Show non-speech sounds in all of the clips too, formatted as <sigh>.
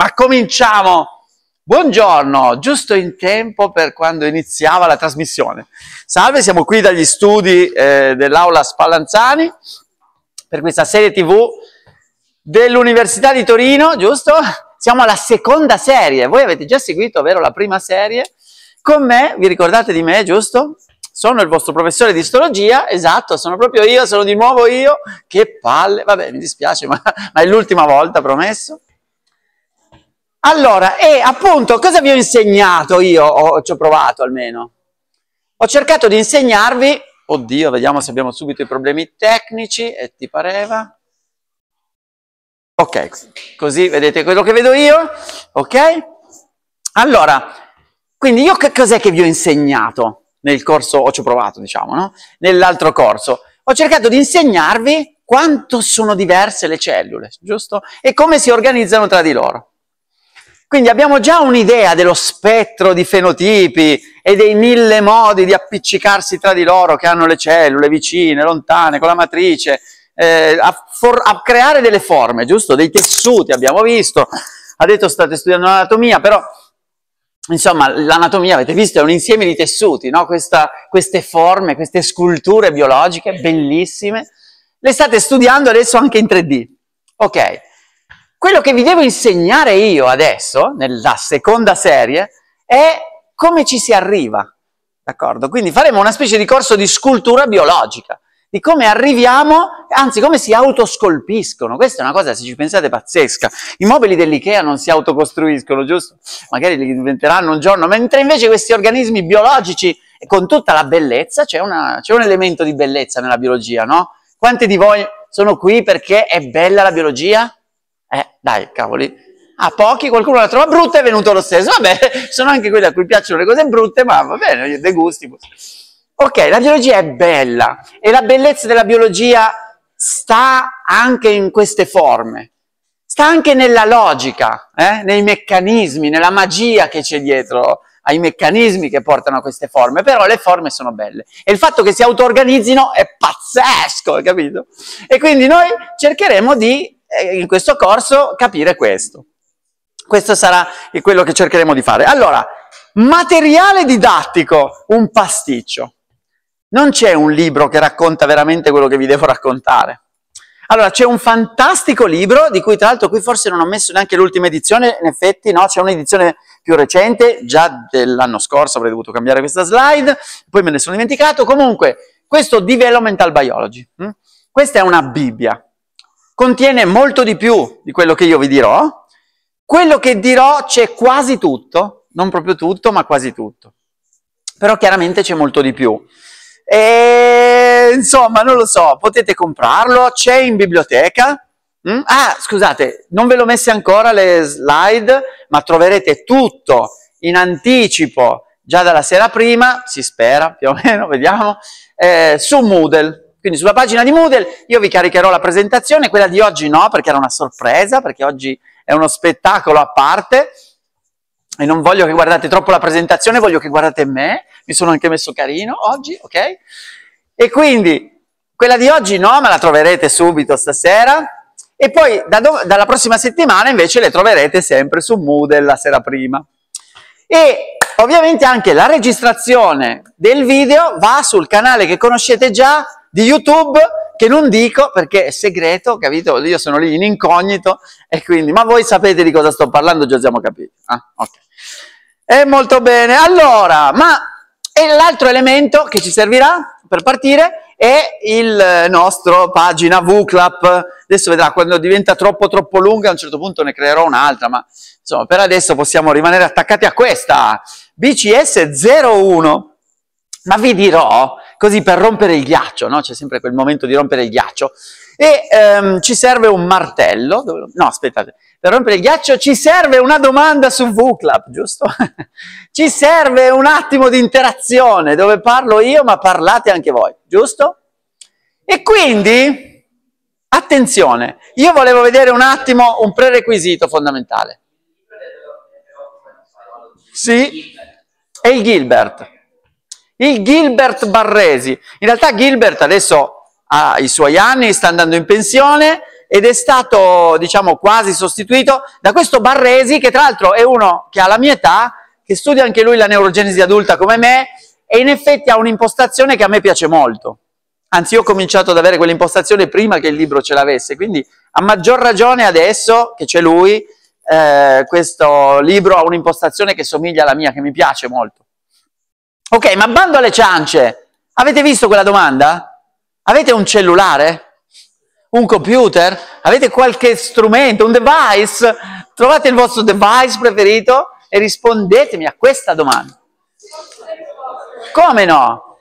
Ma cominciamo! Buongiorno, giusto in tempo per quando iniziava la trasmissione. Salve, siamo qui dagli studi eh, dell'Aula Spallanzani per questa serie TV dell'Università di Torino, giusto? Siamo alla seconda serie, voi avete già seguito, vero, la prima serie? Con me, vi ricordate di me, giusto? sono il vostro professore di istologia, esatto, sono proprio io, sono di nuovo io, che palle, vabbè mi dispiace ma, ma è l'ultima volta, promesso. Allora, e appunto, cosa vi ho insegnato io? O ci ho provato almeno. Ho cercato di insegnarvi, oddio, vediamo se abbiamo subito i problemi tecnici, e ti pareva? Ok, così vedete quello che vedo io, ok? Allora, quindi io che cos'è che vi ho insegnato nel corso, o ci ho provato diciamo, no? Nell'altro corso. Ho cercato di insegnarvi quanto sono diverse le cellule, giusto? E come si organizzano tra di loro. Quindi abbiamo già un'idea dello spettro di fenotipi e dei mille modi di appiccicarsi tra di loro che hanno le cellule vicine, lontane, con la matrice, eh, a, a, creare delle forme, giusto? Dei tessuti abbiamo visto, ha detto state studiando l'anatomia, però insomma l'anatomia avete visto è un insieme di tessuti, no? Questa, queste forme, queste sculture biologiche bellissime, le state studiando adesso anche in 3D, ok? Quello che vi devo insegnare io adesso, nella seconda serie, è come ci si arriva, d'accordo? Quindi faremo una specie di corso di scultura biologica, di come arriviamo, anzi come si autoscolpiscono. Questa è una cosa, se ci pensate, pazzesca. I mobili dell'IKEA non si autocostruiscono, giusto? Magari li diventeranno un giorno, mentre invece questi organismi biologici, con tutta la bellezza, c'è, un elemento di bellezza nella biologia, no? Quanti di voi sono qui perché è bella la biologia? Eh, dai, cavoli. A ah, pochi qualcuno la trova brutta è venuto lo stesso. Vabbè, <laughs> sono anche quelli a cui piacciono le cose brutte, ma va bene, dei gusti. Ok, la biologia è bella e la bellezza della biologia sta anche in queste forme, sta anche nella logica, eh? nei meccanismi, nella magia che c'è dietro ai meccanismi che portano a queste forme, però le forme sono belle e il fatto che si auto-organizzino è pazzesco, capito? E quindi noi cercheremo di eh, in questo corso capire questo. Questo sarà quello che cercheremo di fare. Allora, materiale didattico, un pasticcio. Non c'è un libro che racconta veramente quello che vi devo raccontare. Allora, c'è un fantastico libro, di cui tra l'altro qui forse non ho messo neanche l'ultima edizione, in effetti no, c'è un'edizione più recente, già dell'anno scorso avrei dovuto cambiare questa slide, poi me ne sono dimenticato. Comunque, questo Developmental Biology, hm? questa è una Bibbia, contiene molto di più di quello che io vi dirò. Quello che dirò c'è quasi tutto, non proprio tutto, ma quasi tutto. Però chiaramente c'è molto di più. E, insomma, non lo so, potete comprarlo, c'è in biblioteca. Mm? Ah, scusate, non ve l'ho messe ancora le slide, ma troverete tutto in anticipo già dalla sera prima, si spera più o meno, <laughs> vediamo, eh, su Moodle. Quindi sulla pagina di Moodle io vi caricherò la presentazione, quella di oggi no, perché era una sorpresa, perché oggi è uno spettacolo a parte e non voglio che guardate troppo la presentazione, voglio che guardate me, mi sono anche messo carino oggi, ok? E quindi quella di oggi no, ma la troverete subito stasera, e poi da dalla prossima settimana invece le troverete sempre su Moodle la sera prima. E ovviamente anche la registrazione del video va sul canale che conoscete già di YouTube che non dico perché è segreto, capito? Io sono lì in incognito e quindi, ma voi sapete di cosa sto parlando, già siamo capiti. Ah, ok. E molto bene, allora, ma e l'altro elemento che ci servirà per partire è il nostro pagina VClap. Adesso vedrà, quando diventa troppo troppo lunga a un certo punto ne creerò un'altra, ma insomma, per adesso possiamo rimanere attaccati a questa, BCS01. Ma vi dirò così per rompere il ghiaccio, no? c'è sempre quel momento di rompere il ghiaccio, e ehm, ci serve un martello, no aspettate, per rompere il ghiaccio ci serve una domanda su VClub, giusto? <laughs> ci serve un attimo di interazione dove parlo io ma parlate anche voi, giusto? E quindi, attenzione, io volevo vedere un attimo un prerequisito fondamentale. Sì, è il Gilbert il Gilbert Barresi. In realtà Gilbert adesso ha i suoi anni, sta andando in pensione ed è stato, diciamo, quasi sostituito da questo Barresi che tra l'altro è uno che ha la mia età, che studia anche lui la neurogenesi adulta come me e in effetti ha un'impostazione che a me piace molto. Anzi, io ho cominciato ad avere quell'impostazione prima che il libro ce l'avesse, quindi a maggior ragione adesso che c'è lui, eh, questo libro ha un'impostazione che somiglia alla mia, che mi piace molto. Ok, ma bando alle ciance, avete visto quella domanda? Avete un cellulare? Un computer? Avete qualche strumento, un device? Trovate il vostro device preferito e rispondetemi a questa domanda. Come no?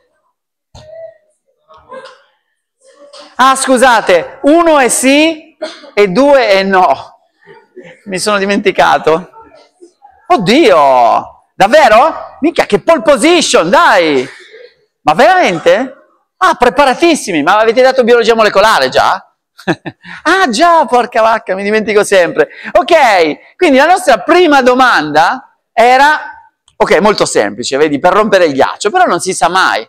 Ah, scusate, uno è sì e due è no. Mi sono dimenticato. Oddio, davvero? minchia, che pole position, dai! Ma veramente? Ah, preparatissimi, ma avete dato biologia molecolare già? <laughs> ah già, porca vacca, mi dimentico sempre. Ok, quindi la nostra prima domanda era, ok, molto semplice, vedi, per rompere il ghiaccio, però non si sa mai.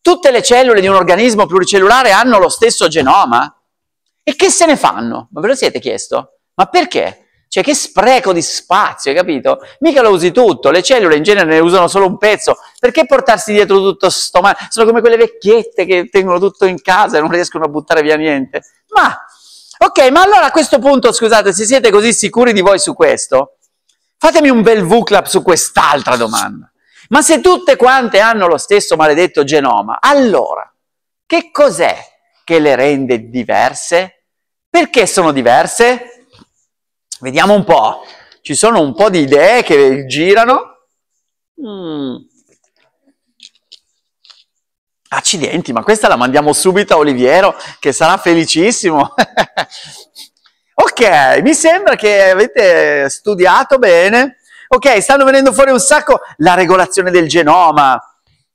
Tutte le cellule di un organismo pluricellulare hanno lo stesso genoma? E che se ne fanno? Ma ve lo siete chiesto? Ma perché? Cioè, che spreco di spazio, hai capito? Mica lo usi tutto, le cellule in genere ne usano solo un pezzo. Perché portarsi dietro tutto sto male? Sono come quelle vecchiette che tengono tutto in casa e non riescono a buttare via niente. Ma, ok, ma allora a questo punto, scusate, se siete così sicuri di voi su questo, fatemi un bel V-clap su quest'altra domanda. Ma se tutte quante hanno lo stesso maledetto genoma, allora, che cos'è che le rende diverse? Perché sono diverse? Vediamo un po'. Ci sono un po' di idee che girano. Mm. Accidenti, ma questa la mandiamo subito a Oliviero, che sarà felicissimo. <laughs> ok, mi sembra che avete studiato bene. Ok, stanno venendo fuori un sacco la regolazione del genoma.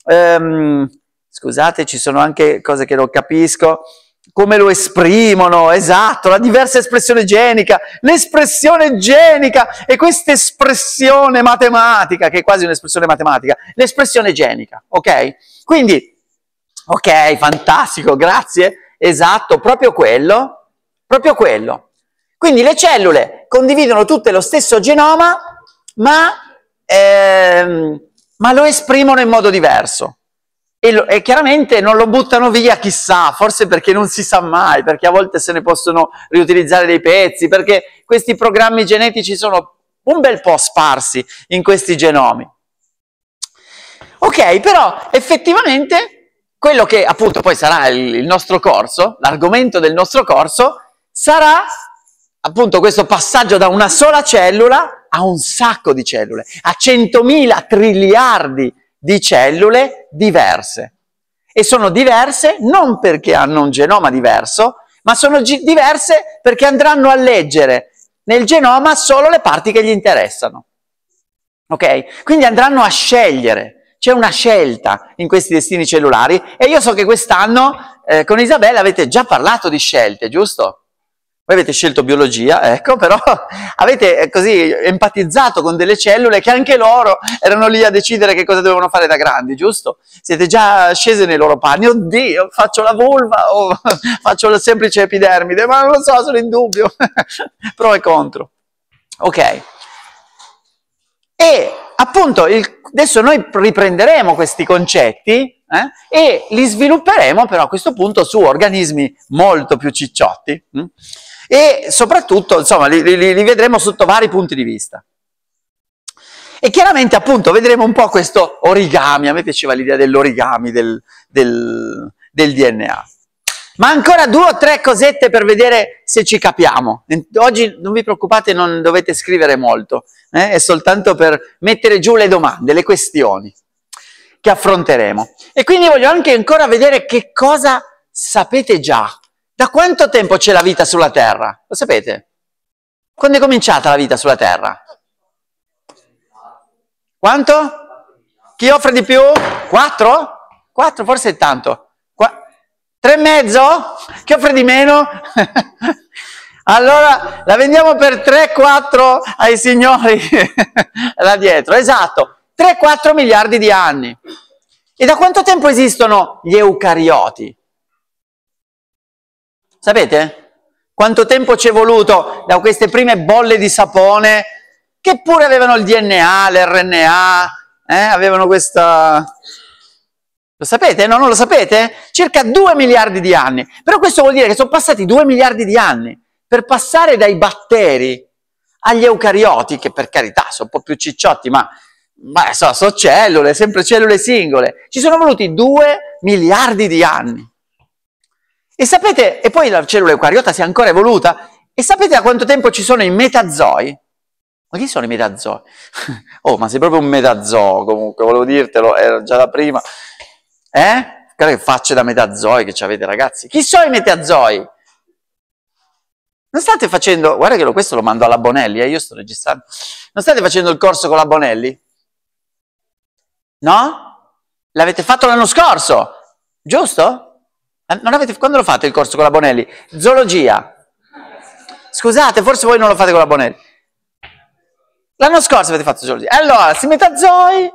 Um, scusate, ci sono anche cose che non capisco come lo esprimono, esatto, la diversa espressione genica, l'espressione genica e questa espressione matematica, che è quasi un'espressione matematica, l'espressione genica, ok? Quindi, ok, fantastico, grazie, esatto, proprio quello, proprio quello. Quindi le cellule condividono tutte lo stesso genoma, ma, ehm, ma lo esprimono in modo diverso. E, lo, e, chiaramente non lo buttano via chissà, forse perché non si sa mai, perché a volte se ne possono riutilizzare dei pezzi, perché questi programmi genetici sono un bel po' sparsi in questi genomi. Ok, però effettivamente quello che appunto poi sarà il, il nostro corso, l'argomento del nostro corso, sarà appunto questo passaggio da una sola cellula a un sacco di cellule, a centomila triliardi di di cellule diverse. E sono diverse non perché hanno un genoma diverso, ma sono diverse perché andranno a leggere nel genoma solo le parti che gli interessano. Ok? Quindi andranno a scegliere. C'è una scelta in questi destini cellulari e io so che quest'anno eh, con Isabella avete già parlato di scelte, giusto? Voi avete scelto biologia, ecco, però <laughs> avete eh, così empatizzato con delle cellule che anche loro erano lì a decidere che cosa dovevano fare da grandi, giusto? Siete già scese nei loro panni, oddio, faccio la vulva o <laughs> faccio la semplice epidermide, ma non lo so, sono in dubbio, <laughs> pro e contro. Ok. E appunto, il, adesso noi riprenderemo questi concetti eh? e li svilupperemo però a questo punto su organismi molto più cicciotti. Hm? e soprattutto, insomma, li, li, li vedremo sotto vari punti di vista. E chiaramente appunto vedremo un po' questo origami, a me piaceva l'idea dell'origami del, del, del, DNA. Ma ancora due o tre cosette per vedere se ci capiamo. Oggi non vi preoccupate, non dovete scrivere molto, eh? è soltanto per mettere giù le domande, le questioni che affronteremo. E quindi voglio anche ancora vedere che cosa sapete già da quanto tempo c'è la vita sulla Terra? Lo sapete? Quando è cominciata la vita sulla Terra? Quanto? Chi offre di più? Quattro? Quattro, forse è tanto. Qua... Tre e mezzo? Chi offre di meno? <laughs> allora la vendiamo per 3-4 ai signori <laughs> là dietro. Esatto, 3-4 miliardi di anni. E da quanto tempo esistono gli eucarioti? Sapete? Quanto tempo ci è voluto da queste prime bolle di sapone che pure avevano il DNA, l'RNA, eh? avevano questa... Lo sapete? No, non lo sapete? Circa 2 miliardi di anni. Però questo vuol dire che sono passati 2 miliardi di anni per passare dai batteri agli eucarioti, che per carità sono un po' più cicciotti, ma, ma so, sono cellule, sempre cellule singole. Ci sono voluti 2 miliardi di anni. E sapete, e poi la cellula eucariota si è ancora evoluta, e sapete da quanto tempo ci sono i metazoi? Ma chi sono i metazoi? <laughs> oh, ma sei proprio un metazoo, comunque, volevo dirtelo, era già la prima. Eh? Guarda che facce da metazoi che avete, ragazzi. Chi sono i metazoi? Non state facendo, guarda che questo lo mando alla Bonelli, eh, io sto registrando. Non state facendo il corso con la Bonelli? No? L'avete fatto l'anno scorso, giusto? Eh, avete, quando lo fate il corso con la Bonelli? Zoologia. Scusate, forse voi non lo fate con la Bonelli. L'anno scorso avete fatto zoologia. Allora, si metatoi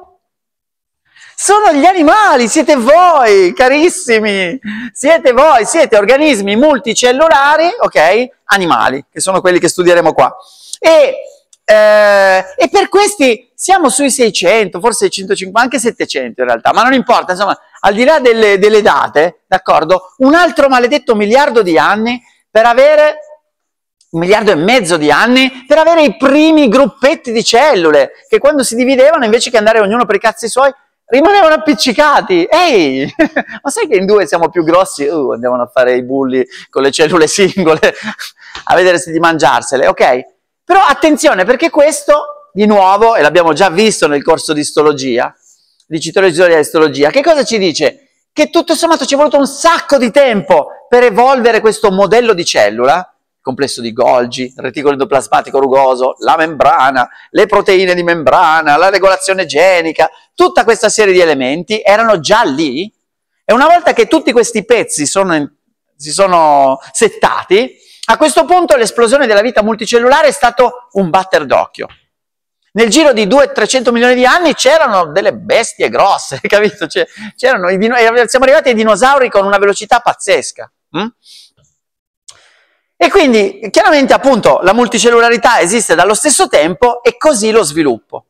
sono gli animali, siete voi, carissimi, siete voi, siete organismi multicellulari, ok? Animali, che sono quelli che studieremo qua. E eh, e per questi siamo sui 600, forse 150, anche 700 in realtà, ma non importa, insomma, al di là delle, delle date, d'accordo? Un altro maledetto miliardo di anni per avere un miliardo e mezzo di anni per avere i primi gruppetti di cellule che quando si dividevano invece che andare ognuno per i cazzi suoi rimanevano appiccicati. Ehi, <laughs> ma sai che in due siamo più grossi? Uh, andavano a fare i bulli con le cellule singole <laughs> a vedere se di mangiarsele, ok? Però attenzione perché questo, di nuovo, e l'abbiamo già visto nel corso di istologia, di citologia e istologia, che cosa ci dice? Che tutto sommato ci è voluto un sacco di tempo per evolvere questo modello di cellula, complesso di Golgi, reticolo endoplasmatico rugoso, la membrana, le proteine di membrana, la regolazione genica, tutta questa serie di elementi erano già lì e una volta che tutti questi pezzi sono, si sono settati, a questo punto l'esplosione della vita multicellulare è stato un batter d'occhio. Nel giro di 200-300 milioni di anni c'erano delle bestie grosse, <laughs> capito? Cioè, c'erano eh, siamo arrivati ai dinosauri con una velocità pazzesca. Hm? E quindi chiaramente appunto la multicellularità esiste dallo stesso tempo e così lo sviluppo.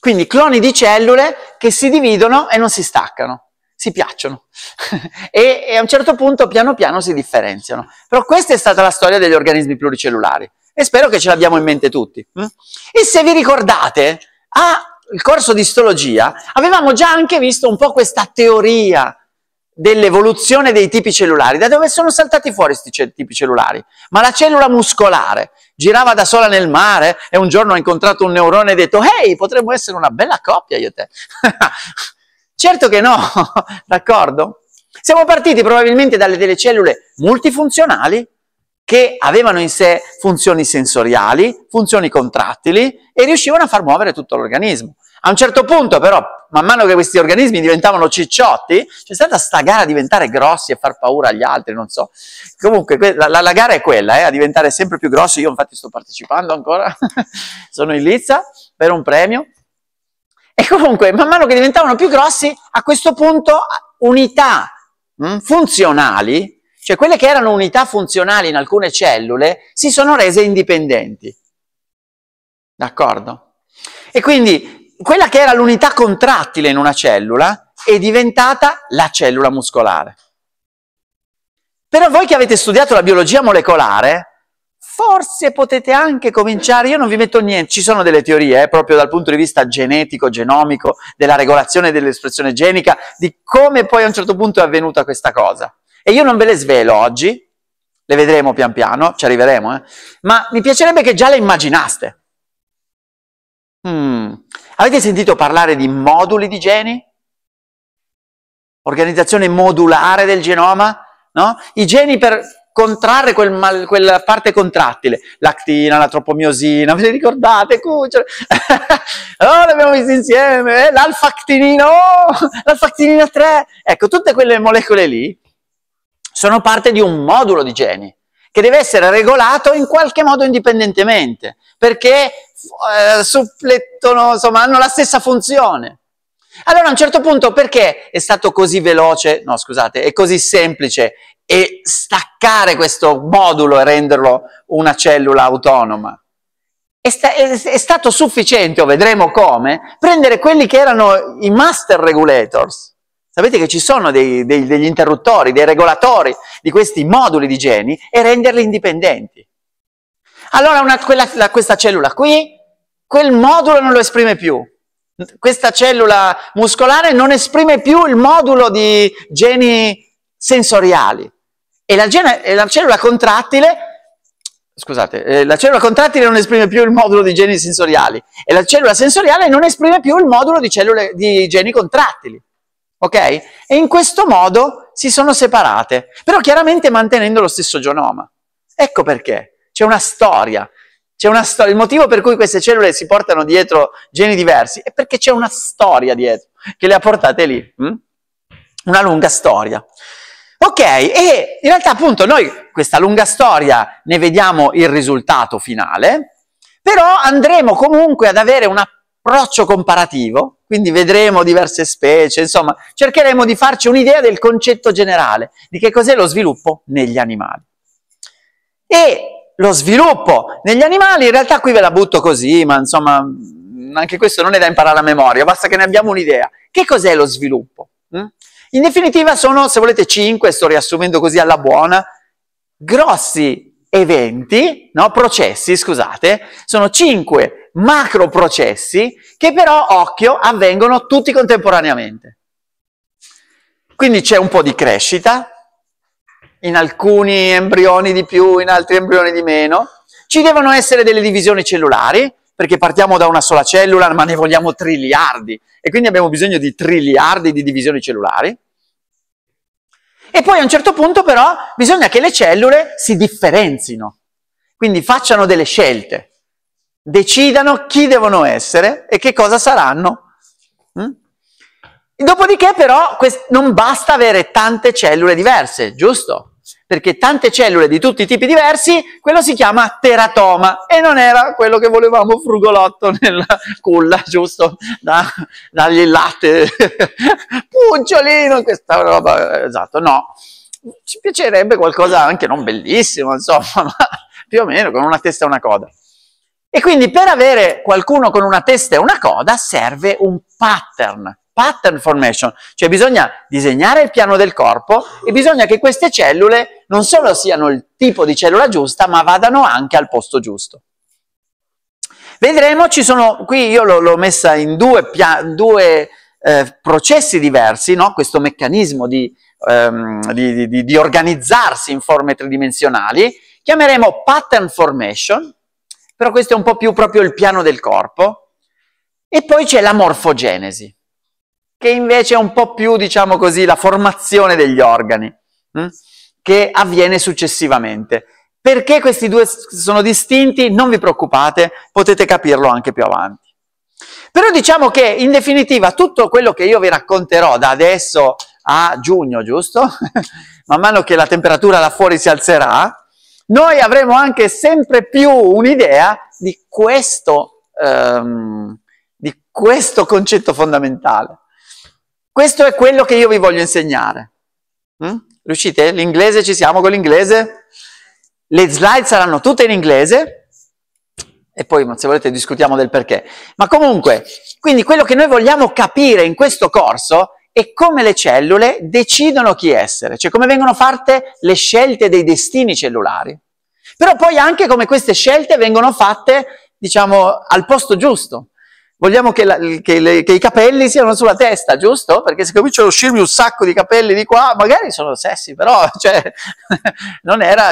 Quindi cloni di cellule che si dividono e non si staccano si piacciono <laughs> e, e, a un certo punto piano piano si differenziano. Però questa è stata la storia degli organismi pluricellulari e spero che ce l'abbiamo in mente tutti. Hm? E se vi ricordate, al corso di istologia avevamo già anche visto un po' questa teoria dell'evoluzione dei tipi cellulari, da dove sono saltati fuori questi tipi cellulari? Ma la cellula muscolare girava da sola nel mare e un giorno ha incontrato un neurone e ha detto «Ehi, hey, potremmo essere una bella coppia io e te!» <laughs> Certo che no, <laughs> d'accordo? Siamo partiti probabilmente dalle delle cellule multifunzionali che avevano in sé funzioni sensoriali, funzioni contrattili e riuscivano a far muovere tutto l'organismo. A un certo punto però, man mano che questi organismi diventavano cicciotti, c'è stata sta gara a diventare grossi e far paura agli altri, non so. Comunque la, la, la gara è quella, eh, a diventare sempre più grossi. Io infatti sto partecipando ancora, <laughs> sono in Lizza per un premio e comunque, man mano che diventavano più grossi, a questo punto unità mh, mm, funzionali, cioè quelle che erano unità funzionali in alcune cellule, si sono rese indipendenti. D'accordo? E quindi quella che era l'unità contrattile in una cellula è diventata la cellula muscolare. Però voi che avete studiato la biologia molecolare, forse potete anche cominciare, io non vi metto niente, ci sono delle teorie eh, proprio dal punto di vista genetico, genomico, della regolazione dell'espressione genica, di come poi a un certo punto è avvenuta questa cosa. E io non ve le svelo oggi, le vedremo pian piano, ci arriveremo, eh, ma mi piacerebbe che già le immaginaste. Mm. Avete sentito parlare di moduli di geni? Organizzazione modulare del genoma? No? I geni per contrarre quel mal, quella parte contrattile, l'actina, la tropomiosina, <laughs> vi ricordate? Cucciole. <laughs> oh, le abbiamo insieme, eh? l'alfactinina, l'alfactinina 3. Ecco, tutte quelle molecole lì sono parte di un modulo di geni che deve essere regolato in qualche modo indipendentemente, perché eh, supplettono, insomma, hanno la stessa funzione. Allora a un certo punto perché è stato così veloce, no scusate, è così semplice e staccare questo modulo e renderlo una cellula autonoma. È, sta è, stato sufficiente, o vedremo come, prendere quelli che erano i master regulators. Sapete che ci sono dei, dei, degli interruttori, dei regolatori di questi moduli di geni e renderli indipendenti. Allora una, quella, la, questa cellula qui, quel modulo non lo esprime più. Questa cellula muscolare non esprime più il modulo di geni sensoriali e la, e la cellula contrattile scusate, eh, la cellula contrattile non esprime più il modulo di geni sensoriali e la cellula sensoriale non esprime più il modulo di, cellule, di geni contrattili. Ok? E in questo modo si sono separate, però chiaramente mantenendo lo stesso genoma. Ecco perché c'è una storia. C'è una storia. Il motivo per cui queste cellule si portano dietro geni diversi è perché c'è una storia dietro che le ha portate lì. Hm? Una lunga storia. Ok, e in realtà appunto noi questa lunga storia ne vediamo il risultato finale, però andremo comunque ad avere un approccio comparativo, quindi vedremo diverse specie, insomma cercheremo di farci un'idea del concetto generale, di che cos'è lo sviluppo negli animali. E lo sviluppo negli animali, in realtà qui ve la butto così, ma insomma anche questo non è da imparare a memoria, basta che ne abbiamo un'idea. Che cos'è lo sviluppo? Mm? In definitiva sono, se volete, cinque, sto riassumendo così alla buona, grossi eventi, no, processi, scusate, sono cinque macro processi che però, occhio, avvengono tutti contemporaneamente. Quindi c'è un po' di crescita, in alcuni embrioni di più, in altri embrioni di meno. Ci devono essere delle divisioni cellulari, perché partiamo da una sola cellula, ma ne vogliamo triliardi, e quindi abbiamo bisogno di triliardi di divisioni cellulari. E poi a un certo punto però bisogna che le cellule si differenzino, quindi facciano delle scelte, decidano chi devono essere e che cosa saranno. Mm? Dopodiché però non basta avere tante cellule diverse, giusto? perché tante cellule di tutti i tipi diversi, quello si chiama teratoma e non era quello che volevamo frugolotto <laughs> nella culla, giusto? Da, dagli latte, <laughs> pucciolino, questa roba, esatto, no. Ci piacerebbe qualcosa anche non bellissimo, insomma, <laughs> ma più o meno con una testa e una coda. E quindi per avere qualcuno con una testa e una coda serve un pattern, pattern formation, cioè bisogna disegnare il piano del corpo e bisogna che queste cellule non solo siano il tipo di cellula giusta, ma vadano anche al posto giusto. Vedremo, ci sono, qui io l'ho messa in due, due eh, processi diversi, no? questo meccanismo di, ehm, di, di, di organizzarsi in forme tridimensionali, chiameremo pattern formation, però questo è un po' più proprio il piano del corpo, e poi c'è la morfogenesi che invece è un po' più, diciamo così, la formazione degli organi, mh? Mm, che avviene successivamente. Perché questi due sono distinti? Non vi preoccupate, potete capirlo anche più avanti. Però diciamo che in definitiva tutto quello che io vi racconterò da adesso a giugno, giusto? <laughs> Man mano che la temperatura là fuori si alzerà, noi avremo anche sempre più un'idea di questo, um, di questo concetto fondamentale. Questo è quello che io vi voglio insegnare. Mm? Riuscite? L'inglese, ci siamo con l'inglese? Le slide saranno tutte in inglese e poi se volete discutiamo del perché. Ma comunque, quindi quello che noi vogliamo capire in questo corso è come le cellule decidono chi essere, cioè come vengono fatte le scelte dei destini cellulari. Però poi anche come queste scelte vengono fatte, diciamo, al posto giusto, Vogliamo che, la, che, le, che, i capelli siano sulla testa, giusto? Perché se cominciano a uscirmi un sacco di capelli di qua, magari sono sessi, però <laughs> cioè,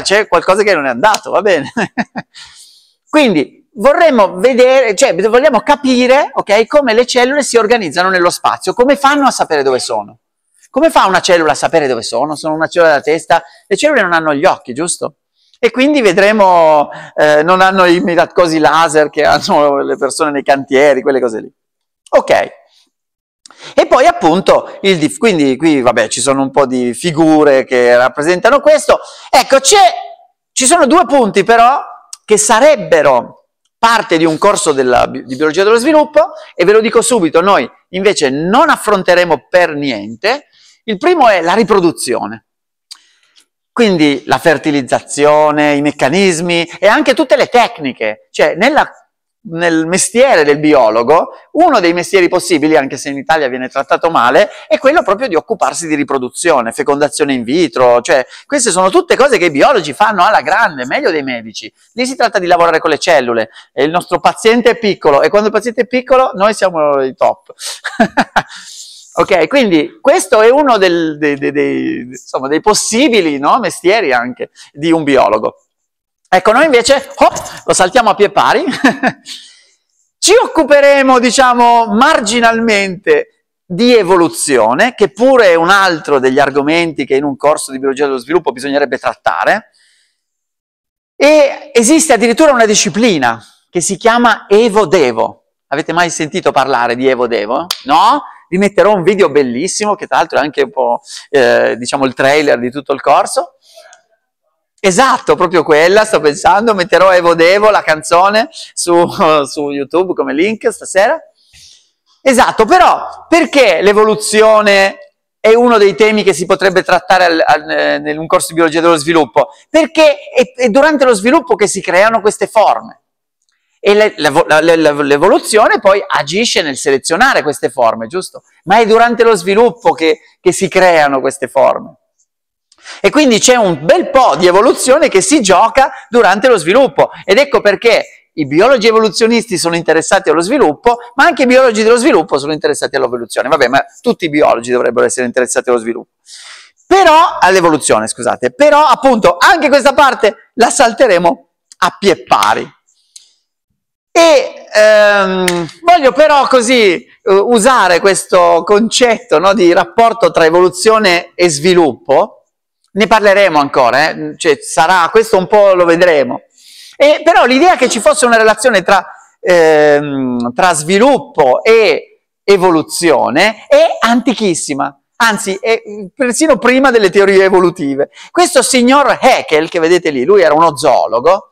c'è qualcosa che non è andato, va bene? <laughs> Quindi vorremmo vedere, cioè vogliamo capire, okay, come le cellule si organizzano nello spazio, come fanno a sapere dove sono. Come fa una cellula a sapere dove sono? Sono una cellula della testa? Le cellule non hanno gli occhi, giusto? e quindi vedremo, eh, non hanno i cosi laser che hanno le persone nei cantieri, quelle cose lì. Ok. E poi appunto il diff, quindi qui vabbè ci sono un po' di figure che rappresentano questo. Ecco, ci sono due punti però che sarebbero parte di un corso della, di biologia dello sviluppo e ve lo dico subito, noi invece non affronteremo per niente. Il primo è la riproduzione. Quindi la fertilizzazione, i meccanismi e anche tutte le tecniche. Cioè nella, nel mestiere del biologo, uno dei mestieri possibili, anche se in Italia viene trattato male, è quello proprio di occuparsi di riproduzione, fecondazione in vitro. Cioè queste sono tutte cose che i biologi fanno alla grande, meglio dei medici. Lì si tratta di lavorare con le cellule e il nostro paziente è piccolo e quando il paziente è piccolo noi siamo i top. <laughs> Ok, quindi questo è uno del, dei, dei, dei, insomma, dei possibili no, mestieri anche di un biologo. Ecco, noi invece oh, lo saltiamo a pie pari. <laughs> Ci occuperemo, diciamo, marginalmente di evoluzione, che pure è un altro degli argomenti che in un corso di biologia dello sviluppo bisognerebbe trattare. E esiste addirittura una disciplina che si chiama Evo Devo. Avete mai sentito parlare di Evo Devo? No? vi metterò un video bellissimo, che tra l'altro è anche un po', eh, diciamo, il trailer di tutto il corso. Esatto, proprio quella, sto pensando, metterò Evo Devo, la canzone, su, <laughs> su YouTube come link stasera. Esatto, però perché l'evoluzione è uno dei temi che si potrebbe trattare al, al, in un corso di biologia dello sviluppo? Perché è, è durante lo sviluppo che si creano queste forme e l'evoluzione poi agisce nel selezionare queste forme, giusto? Ma è durante lo sviluppo che, che si creano queste forme. E quindi c'è un bel po' di evoluzione che si gioca durante lo sviluppo. Ed ecco perché i biologi evoluzionisti sono interessati allo sviluppo, ma anche i biologi dello sviluppo sono interessati all'evoluzione. Vabbè, ma tutti i biologi dovrebbero essere interessati allo sviluppo. Però, all'evoluzione, scusate, però appunto anche questa parte la salteremo a pie pari. E ehm, voglio però così uh, usare questo concetto no, di rapporto tra evoluzione e sviluppo, ne parleremo ancora, eh? cioè, sarà, questo un po' lo vedremo, e, però l'idea che ci fosse una relazione tra, ehm, tra sviluppo e evoluzione è antichissima, anzi è persino prima delle teorie evolutive. Questo signor Haeckel, che vedete lì, lui era uno zoologo,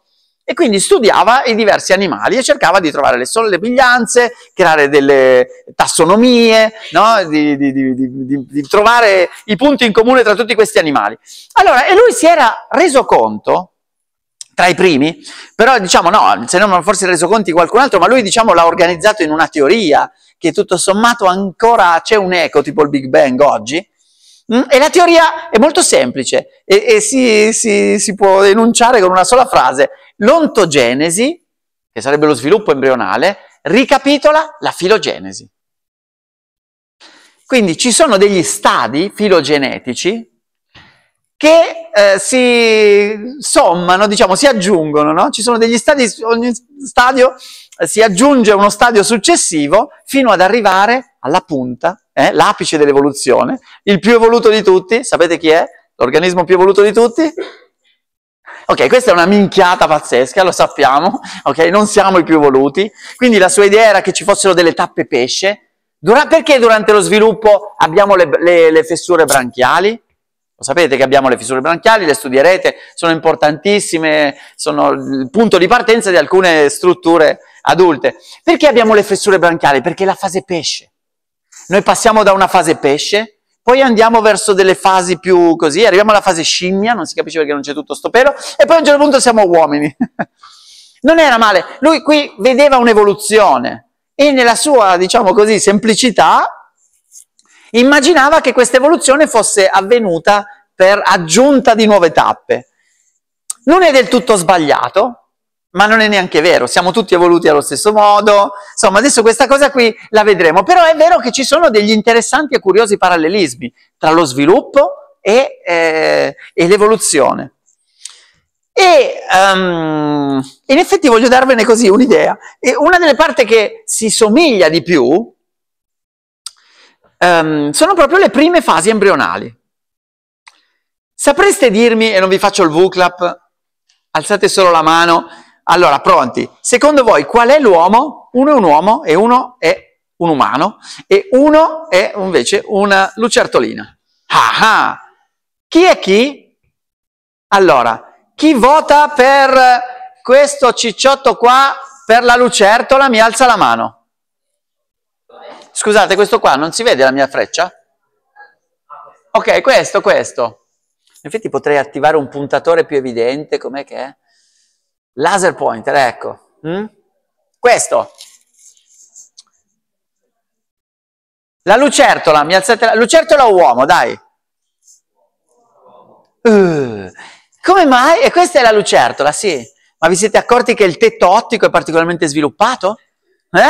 e quindi studiava i diversi animali e cercava di trovare le somiglianze, creare delle tassonomie, no? di, di, di, di, trovare i punti in comune tra tutti questi animali. Allora, e lui si era reso conto, tra i primi, però diciamo no, se non forse reso conto di qualcun altro, ma lui diciamo l'ha organizzato in una teoria che tutto sommato ancora c'è un eco, tipo il Big Bang oggi, mm? e la teoria è molto semplice e, e si, si, si, può enunciare con una sola frase. L'ontogenesi, che sarebbe lo sviluppo embrionale, ricapitola la filogenesi. Quindi ci sono degli stadi filogenetici che eh, si sommano, diciamo, si aggiungono, no? Ci sono degli stadi, ogni stadio eh, si aggiunge a uno stadio successivo fino ad arrivare alla punta, eh, l'apice dell'evoluzione, il più evoluto di tutti, sapete chi è? L'organismo più evoluto di tutti? Ok, questa è una minchiata pazzesca, lo sappiamo, ok? Non siamo i più voluti. Quindi la sua idea era che ci fossero delle tappe pesce. Dura perché durante lo sviluppo abbiamo le, le, le fessure branchiali? Lo sapete che abbiamo le fissure branchiali, le studierete, sono importantissime, sono il punto di partenza di alcune strutture adulte. Perché abbiamo le fessure branchiali? Perché è la fase pesce. Noi passiamo da una fase pesce poi andiamo verso delle fasi più così, arriviamo alla fase scimmia, non si capisce perché non c'è tutto sto pelo, e poi a un certo punto siamo uomini. <laughs> non era male, lui qui vedeva un'evoluzione e nella sua, diciamo così, semplicità immaginava che questa evoluzione fosse avvenuta per aggiunta di nuove tappe. Non è del tutto sbagliato, ma non è neanche vero, siamo tutti evoluti allo stesso modo, insomma adesso questa cosa qui la vedremo, però è vero che ci sono degli interessanti e curiosi parallelismi tra lo sviluppo e, eh, e l'evoluzione. E um, in effetti voglio darvene così un'idea. una delle parti che si somiglia di più um, sono proprio le prime fasi embrionali. Sapreste dirmi, e non vi faccio il VCLAP, alzate solo la mano, allora, pronti. Secondo voi qual è l'uomo? Uno è un uomo e uno è un umano e uno è invece una lucertolina. Ah ah! Chi è chi? Allora, chi vota per questo cicciotto qua, per la lucertola, mi alza la mano. Scusate, questo qua non si vede la mia freccia? Ok, questo, questo. In effetti potrei attivare un puntatore più evidente, com'è che è? Laser pointer, ecco. Mm? Questo. La lucertola, mi alzate la... Lucertola o uomo, dai. Uh, come mai? E questa è la lucertola, sì. Ma vi siete accorti che il tetto ottico è particolarmente sviluppato? Eh?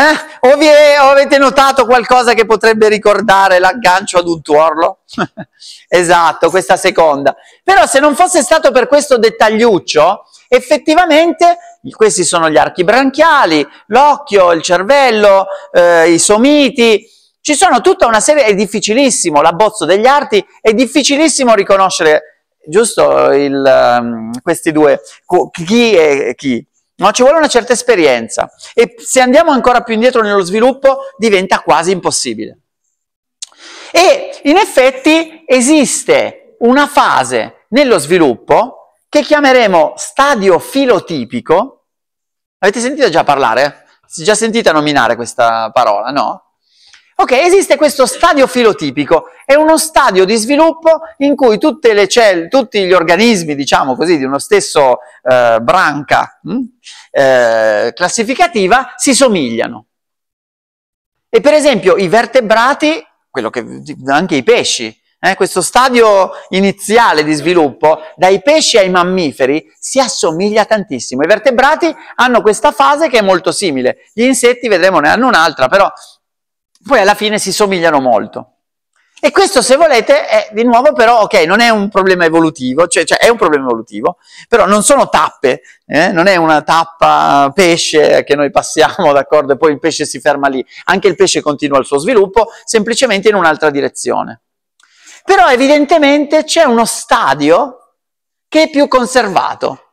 Eh? O, è, o, avete notato qualcosa che potrebbe ricordare l'aggancio ad un tuorlo? <laughs> esatto, questa seconda. Però se non fosse stato per questo dettagliuccio, Effettivamente questi sono gli archi branchiali, l'occhio, il cervello, eh, i somiti, ci sono tutta una serie, è difficilissimo, l'abbozzo degli arti, è difficilissimo riconoscere, giusto, il, ehm, questi due, chi è chi. No, ci vuole una certa esperienza e se andiamo ancora più indietro nello sviluppo diventa quasi impossibile. E in effetti esiste una fase nello sviluppo che chiameremo stadio filotipico. Avete sentito già parlare? Si già sentita nominare questa parola, no? Ok, esiste questo stadio filotipico, è uno stadio di sviluppo in cui tutte le cell- tutti gli organismi, diciamo così, di uno stesso eh, branca mh, hm, eh, classificativa si somigliano. E per esempio i vertebrati, quello che, anche i pesci, eh, questo stadio iniziale di sviluppo, dai pesci ai mammiferi, si assomiglia tantissimo. I vertebrati hanno questa fase che è molto simile, gli insetti vedremo ne hanno un'altra, però poi alla fine si somigliano molto. E questo, se volete, è di nuovo però, ok, non è un problema evolutivo, cioè, cioè è un problema evolutivo, però non sono tappe, eh? non è una tappa pesce che noi passiamo, <laughs> d'accordo, e poi il pesce si ferma lì. Anche il pesce continua il suo sviluppo, semplicemente in un'altra direzione. Però evidentemente c'è uno stadio che è più conservato.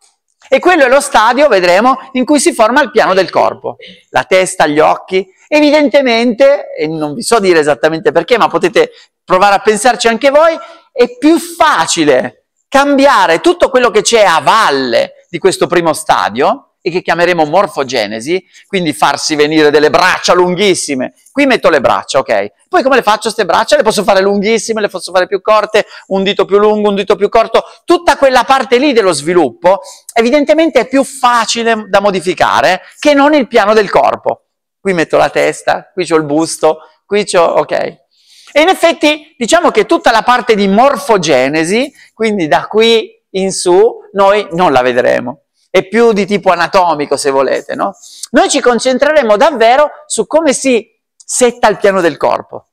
E quello è lo stadio, vedremo, in cui si forma il piano del corpo, la testa, gli occhi. Evidentemente, e non vi so dire esattamente perché, ma potete provare a pensarci anche voi, è più facile cambiare tutto quello che c'è a valle di questo primo stadio, e che chiameremo morfogenesi, quindi farsi venire delle braccia lunghissime. Qui metto le braccia, ok? Poi come le faccio queste braccia? Le posso fare lunghissime, le posso fare più corte, un dito più lungo, un dito più corto. Tutta quella parte lì dello sviluppo evidentemente è più facile da modificare che non il piano del corpo. Qui metto la testa, qui c'ho il busto, qui c'ho... ok? E in effetti diciamo che tutta la parte di morfogenesi, quindi da qui in su, noi non la vedremo e più di tipo anatomico, se volete, no? Noi ci concentreremo davvero su come si setta il piano del corpo,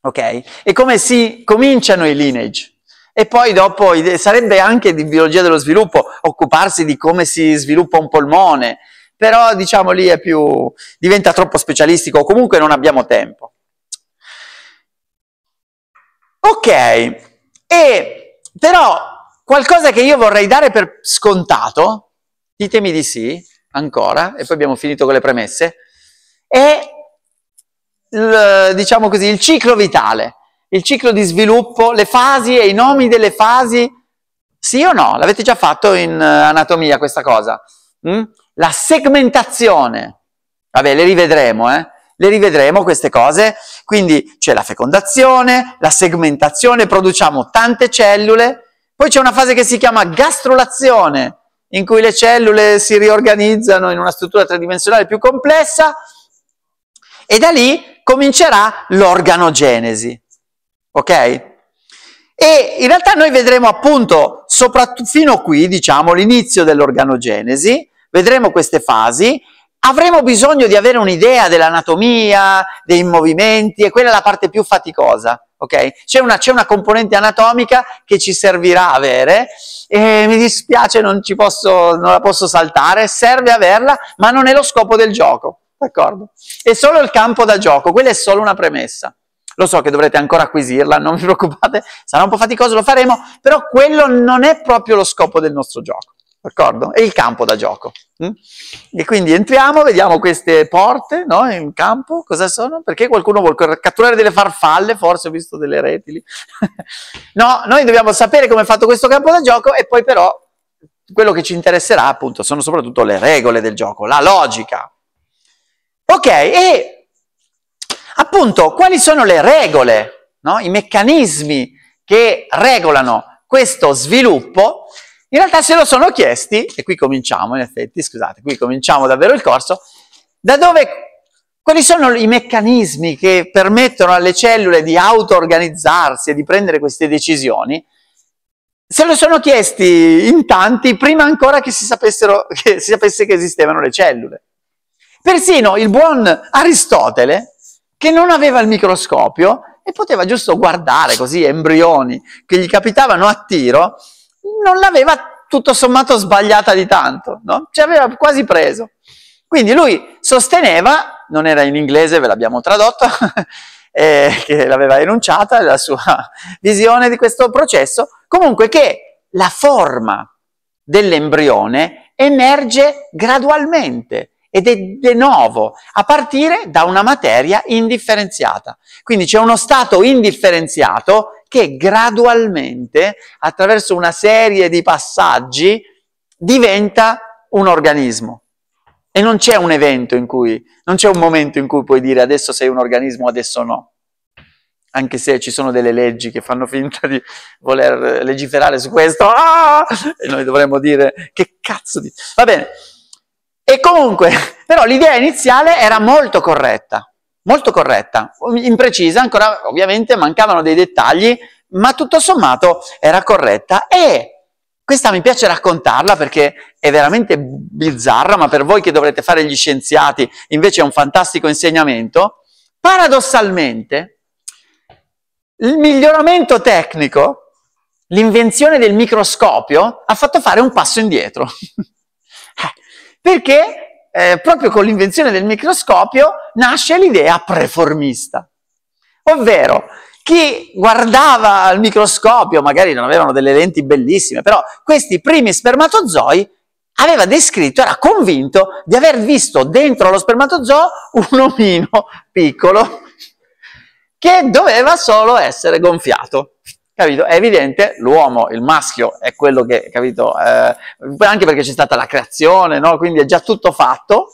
ok? E come si cominciano i lineage. E poi dopo sarebbe anche di biologia dello sviluppo occuparsi di come si sviluppa un polmone, però diciamo lì è più, diventa troppo specialistico o comunque non abbiamo tempo. Ok, e però qualcosa che io vorrei dare per scontato Ditemi di sì, ancora, e poi abbiamo finito con le premesse. È, il, diciamo così, il ciclo vitale, il ciclo di sviluppo, le fasi e i nomi delle fasi. Sì o no? L'avete già fatto in eh, anatomia questa cosa? Mm? La segmentazione. Vabbè, le rivedremo, eh? le rivedremo queste cose, quindi c'è la fecondazione, la segmentazione, produciamo tante cellule, poi c'è una fase che si chiama gastrulazione, in cui le cellule si riorganizzano in una struttura tridimensionale più complessa e da lì comincerà l'organogenesi. Ok? E in realtà noi vedremo appunto, soprattutto fino a qui, diciamo, l'inizio dell'organogenesi, vedremo queste fasi, avremo bisogno di avere un'idea dell'anatomia, dei movimenti e quella è la parte più faticosa ok? C'è una, una, componente anatomica che ci servirà avere e mi dispiace non, posso, non la posso saltare, serve averla ma non è lo scopo del gioco, d'accordo? È solo il campo da gioco, quella è solo una premessa. Lo so che dovrete ancora acquisirla, non vi preoccupate, sarà un po' faticoso, lo faremo, però quello non è proprio lo scopo del nostro gioco d'accordo? È il campo da gioco. Mm? E quindi entriamo, vediamo queste porte no? in campo, cosa sono? Perché qualcuno vuole catturare delle farfalle, forse ho visto delle reti lì. <laughs> no, noi dobbiamo sapere come è fatto questo campo da gioco e poi però quello che ci interesserà appunto sono soprattutto le regole del gioco, la logica. Ok, e appunto quali sono le regole, no? i meccanismi che regolano questo sviluppo in realtà se lo sono chiesti, e qui cominciamo in effetti, scusate, qui cominciamo davvero il corso, da dove, quali sono i meccanismi che permettono alle cellule di auto-organizzarsi e di prendere queste decisioni? Se lo sono chiesti in tanti prima ancora che si, sapessero, <laughs> che si sapesse che esistevano le cellule. Persino il buon Aristotele, che non aveva il microscopio e poteva giusto guardare così embrioni che gli capitavano a tiro, non l'aveva tutto sommato sbagliata di tanto, no? ci aveva quasi preso. Quindi lui sosteneva, non era in inglese, ve l'abbiamo tradotto, <laughs> eh, che l'aveva enunciata, la sua <laughs> visione di questo processo, comunque che la forma dell'embrione emerge gradualmente, ed è de novo, a partire da una materia indifferenziata. Quindi c'è uno stato indifferenziato che gradualmente, attraverso una serie di passaggi, diventa un organismo. E non c'è un evento in cui, non c'è un momento in cui puoi dire adesso sei un organismo, adesso no. Anche se ci sono delle leggi che fanno finta di voler legiferare su questo, ah! e noi dovremmo dire che cazzo di... Va bene, e comunque, <laughs> però l'idea iniziale era molto corretta, molto corretta, imprecisa, ancora ovviamente mancavano dei dettagli, ma tutto sommato era corretta e questa mi piace raccontarla perché è veramente bizzarra, ma per voi che dovrete fare gli scienziati invece è un fantastico insegnamento. Paradossalmente, il miglioramento tecnico, l'invenzione del microscopio, ha fatto fare un passo indietro. <laughs> perché eh, proprio con l'invenzione del microscopio nasce l'idea preformista, ovvero chi guardava al microscopio, magari non avevano delle lenti bellissime, però questi primi spermatozoi aveva descritto, era convinto di aver visto dentro lo spermatozoo un omino piccolo che doveva solo essere gonfiato capito? È evidente, l'uomo, il maschio, è quello che, capito, eh, anche perché c'è stata la creazione, no? Quindi è già tutto fatto.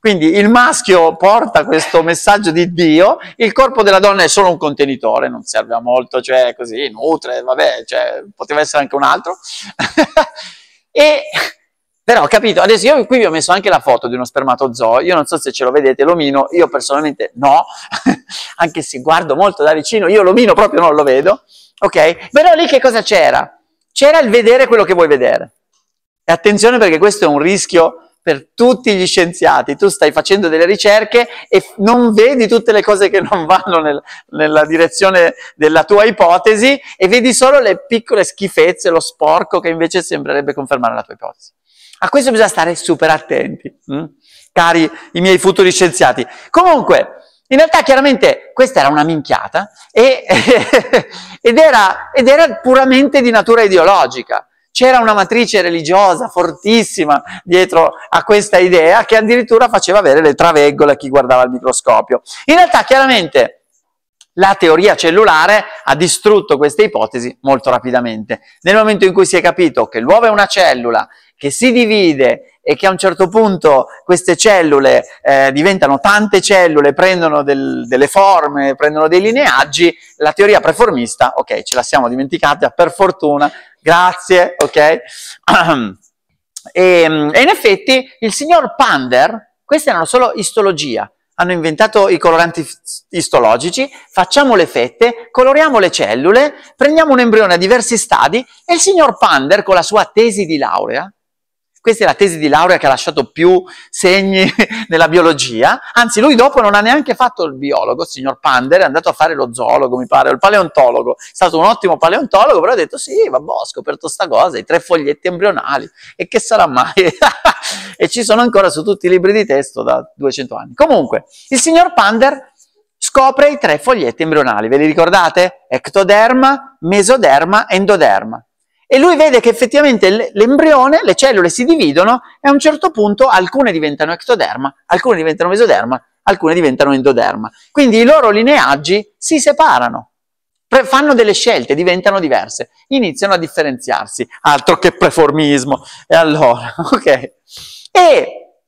Quindi il maschio porta questo messaggio di Dio, il corpo della donna è solo un contenitore, non serve a molto, cioè così, nutre, vabbè, cioè, poteva essere anche un altro. <laughs> e però capito, adesso io qui vi ho messo anche la foto di uno spermatozoo, io non so se ce lo vedete l'omino, io personalmente no, <laughs> anche se guardo molto da vicino, io l'omino proprio non lo vedo, ok? Però lì che cosa c'era? C'era il vedere quello che vuoi vedere. E attenzione perché questo è un rischio per tutti gli scienziati, tu stai facendo delle ricerche e non vedi tutte le cose che non vanno nel, nella direzione della tua ipotesi e vedi solo le piccole schifezze, lo sporco che invece sembrerebbe confermare la tua ipotesi. A questo bisogna stare super attenti, hm? cari i miei futuri scienziati. Comunque, in realtà chiaramente questa era una minchiata e, <laughs> ed, era, ed era puramente di natura ideologica. C'era una matrice religiosa fortissima dietro a questa idea che addirittura faceva avere le traveggole a chi guardava il microscopio. In realtà chiaramente la teoria cellulare ha distrutto queste ipotesi molto rapidamente. Nel momento in cui si è capito che l'uovo è una cellula che si divide e che a un certo punto queste cellule eh, diventano tante cellule, prendono del, delle forme, prendono dei lineaggi, la teoria preformista, ok, ce la siamo dimenticata, per fortuna, grazie, ok? <clears throat> e, e in effetti il signor Pander, queste erano solo istologia, hanno inventato i coloranti istologici, facciamo le fette, coloriamo le cellule, prendiamo un embrione a diversi stadi e il signor Pander con la sua tesi di laurea questa è la tesi di laurea che ha lasciato più segni <laughs> nella biologia, anzi lui dopo non ha neanche fatto il biologo, il signor Pander è andato a fare lo zoologo, mi pare, il paleontologo, è stato un ottimo paleontologo, però ha detto sì, vabbè, ho scoperto sta cosa, i tre foglietti embrionali, e che sarà mai? <laughs> e ci sono ancora su tutti i libri di testo da 200 anni. Comunque, il signor Pander scopre i tre foglietti embrionali, ve li ricordate? Ectoderma, mesoderma, endoderma e lui vede che effettivamente l'embrione, le cellule si dividono e a un certo punto alcune diventano ectoderma, alcune diventano mesoderma, alcune diventano endoderma. Quindi i loro lineaggi si separano, fanno delle scelte, diventano diverse, iniziano a differenziarsi, altro che preformismo. E allora, <laughs> ok. E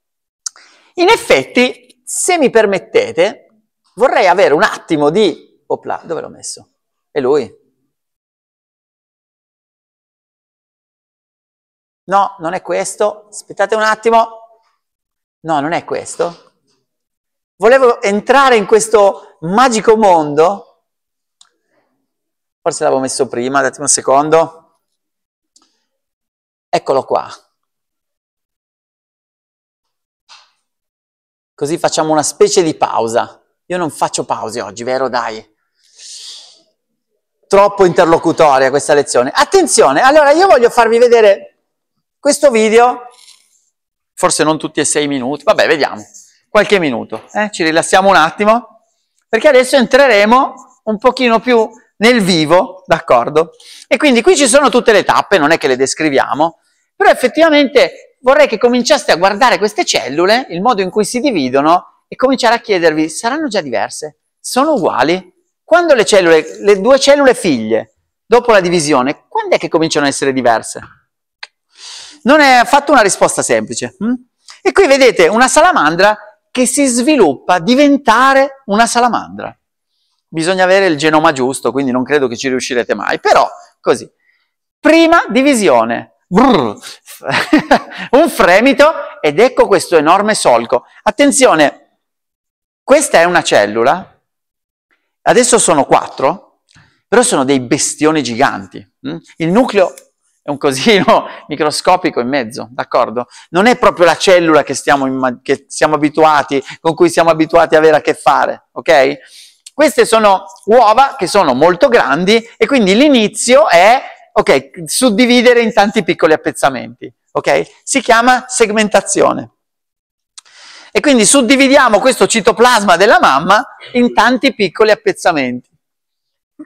in effetti, se mi permettete, vorrei avere un attimo di... Opla, dove l'ho messo? È lui. No, non è questo. Aspettate un attimo. No, non è questo. Volevo entrare in questo magico mondo. Forse l'avevo messo prima, datemi un secondo. Eccolo qua. Così facciamo una specie di pausa. Io non faccio pause oggi, vero? Dai troppo interlocutoria questa lezione. Attenzione, allora io voglio farvi vedere questo video, forse non tutti e sei minuti, vabbè, vediamo, qualche minuto, eh? ci rilassiamo un attimo, perché adesso entreremo un pochino più nel vivo, d'accordo? E quindi qui ci sono tutte le tappe, non è che le descriviamo, però effettivamente vorrei che cominciaste a guardare queste cellule, il modo in cui si dividono e cominciare a chiedervi, saranno già diverse? Sono uguali? Quando le cellule, le due cellule figlie, dopo la divisione, quando è che cominciano a essere diverse? Non è affatto una risposta semplice. Hm? E qui vedete una salamandra che si sviluppa diventare una salamandra. Bisogna avere il genoma giusto, quindi non credo che ci riuscirete mai, però così. Prima divisione, Brrr. <laughs> un fremito ed ecco questo enorme solco. Attenzione, questa è una cellula, adesso sono quattro, però sono dei bestioni giganti. Hm? Il nucleo è un cosino <laughs> microscopico in mezzo, d'accordo? Non è proprio la cellula che, stiamo che siamo abituati, con cui siamo abituati ad avere a che fare, ok? Queste sono uova che sono molto grandi e quindi l'inizio è, ok, suddividere in tanti piccoli appezzamenti, ok? Si chiama segmentazione. E quindi suddividiamo questo citoplasma della mamma in tanti piccoli appezzamenti.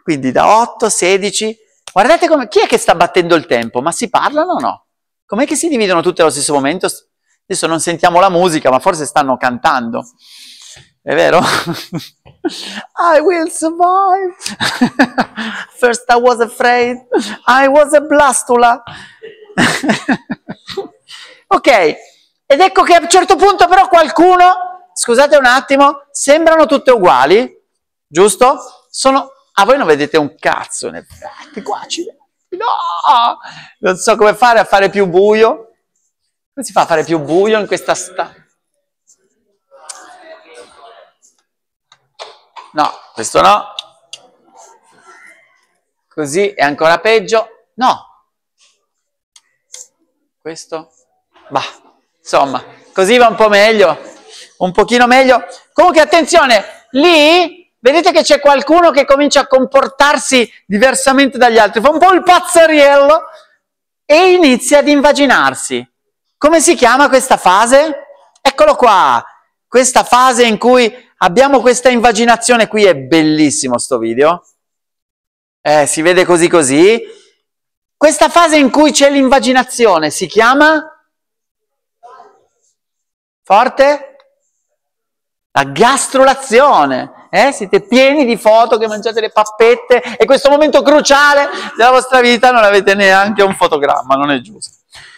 Quindi da 8, 16, Guardate come, chi è che sta battendo il tempo? Ma si parlano o no? Com'è che si dividono tutte allo stesso momento? Adesso non sentiamo la musica, ma forse stanno cantando. È vero? <laughs> I will survive. <laughs> First I was afraid. I was a blastula. <laughs> ok, ed ecco che a un certo punto però qualcuno, scusate un attimo, sembrano tutte uguali, giusto? Sono Ah, voi non vedete un cazzo Ne... fratti, qua ci No! Non so come fare a fare più buio. Come si fa a fare più buio in questa stanza? No, questo no. Così è ancora peggio. No. Questo. Bah, insomma, così va un po' meglio. Un pochino meglio. Comunque, attenzione, lì vedete che c'è qualcuno che comincia a comportarsi diversamente dagli altri, fa un po' il pazzariello e inizia ad invaginarsi. Come si chiama questa fase? Eccolo qua, questa fase in cui abbiamo questa invaginazione qui, è bellissimo sto video, eh, si vede così così, questa fase in cui c'è l'invaginazione si chiama? Forte? La gastrulazione. Eh? Siete pieni di foto che mangiate le pappette e questo momento cruciale della vostra vita non avete neanche un fotogramma, non è giusto.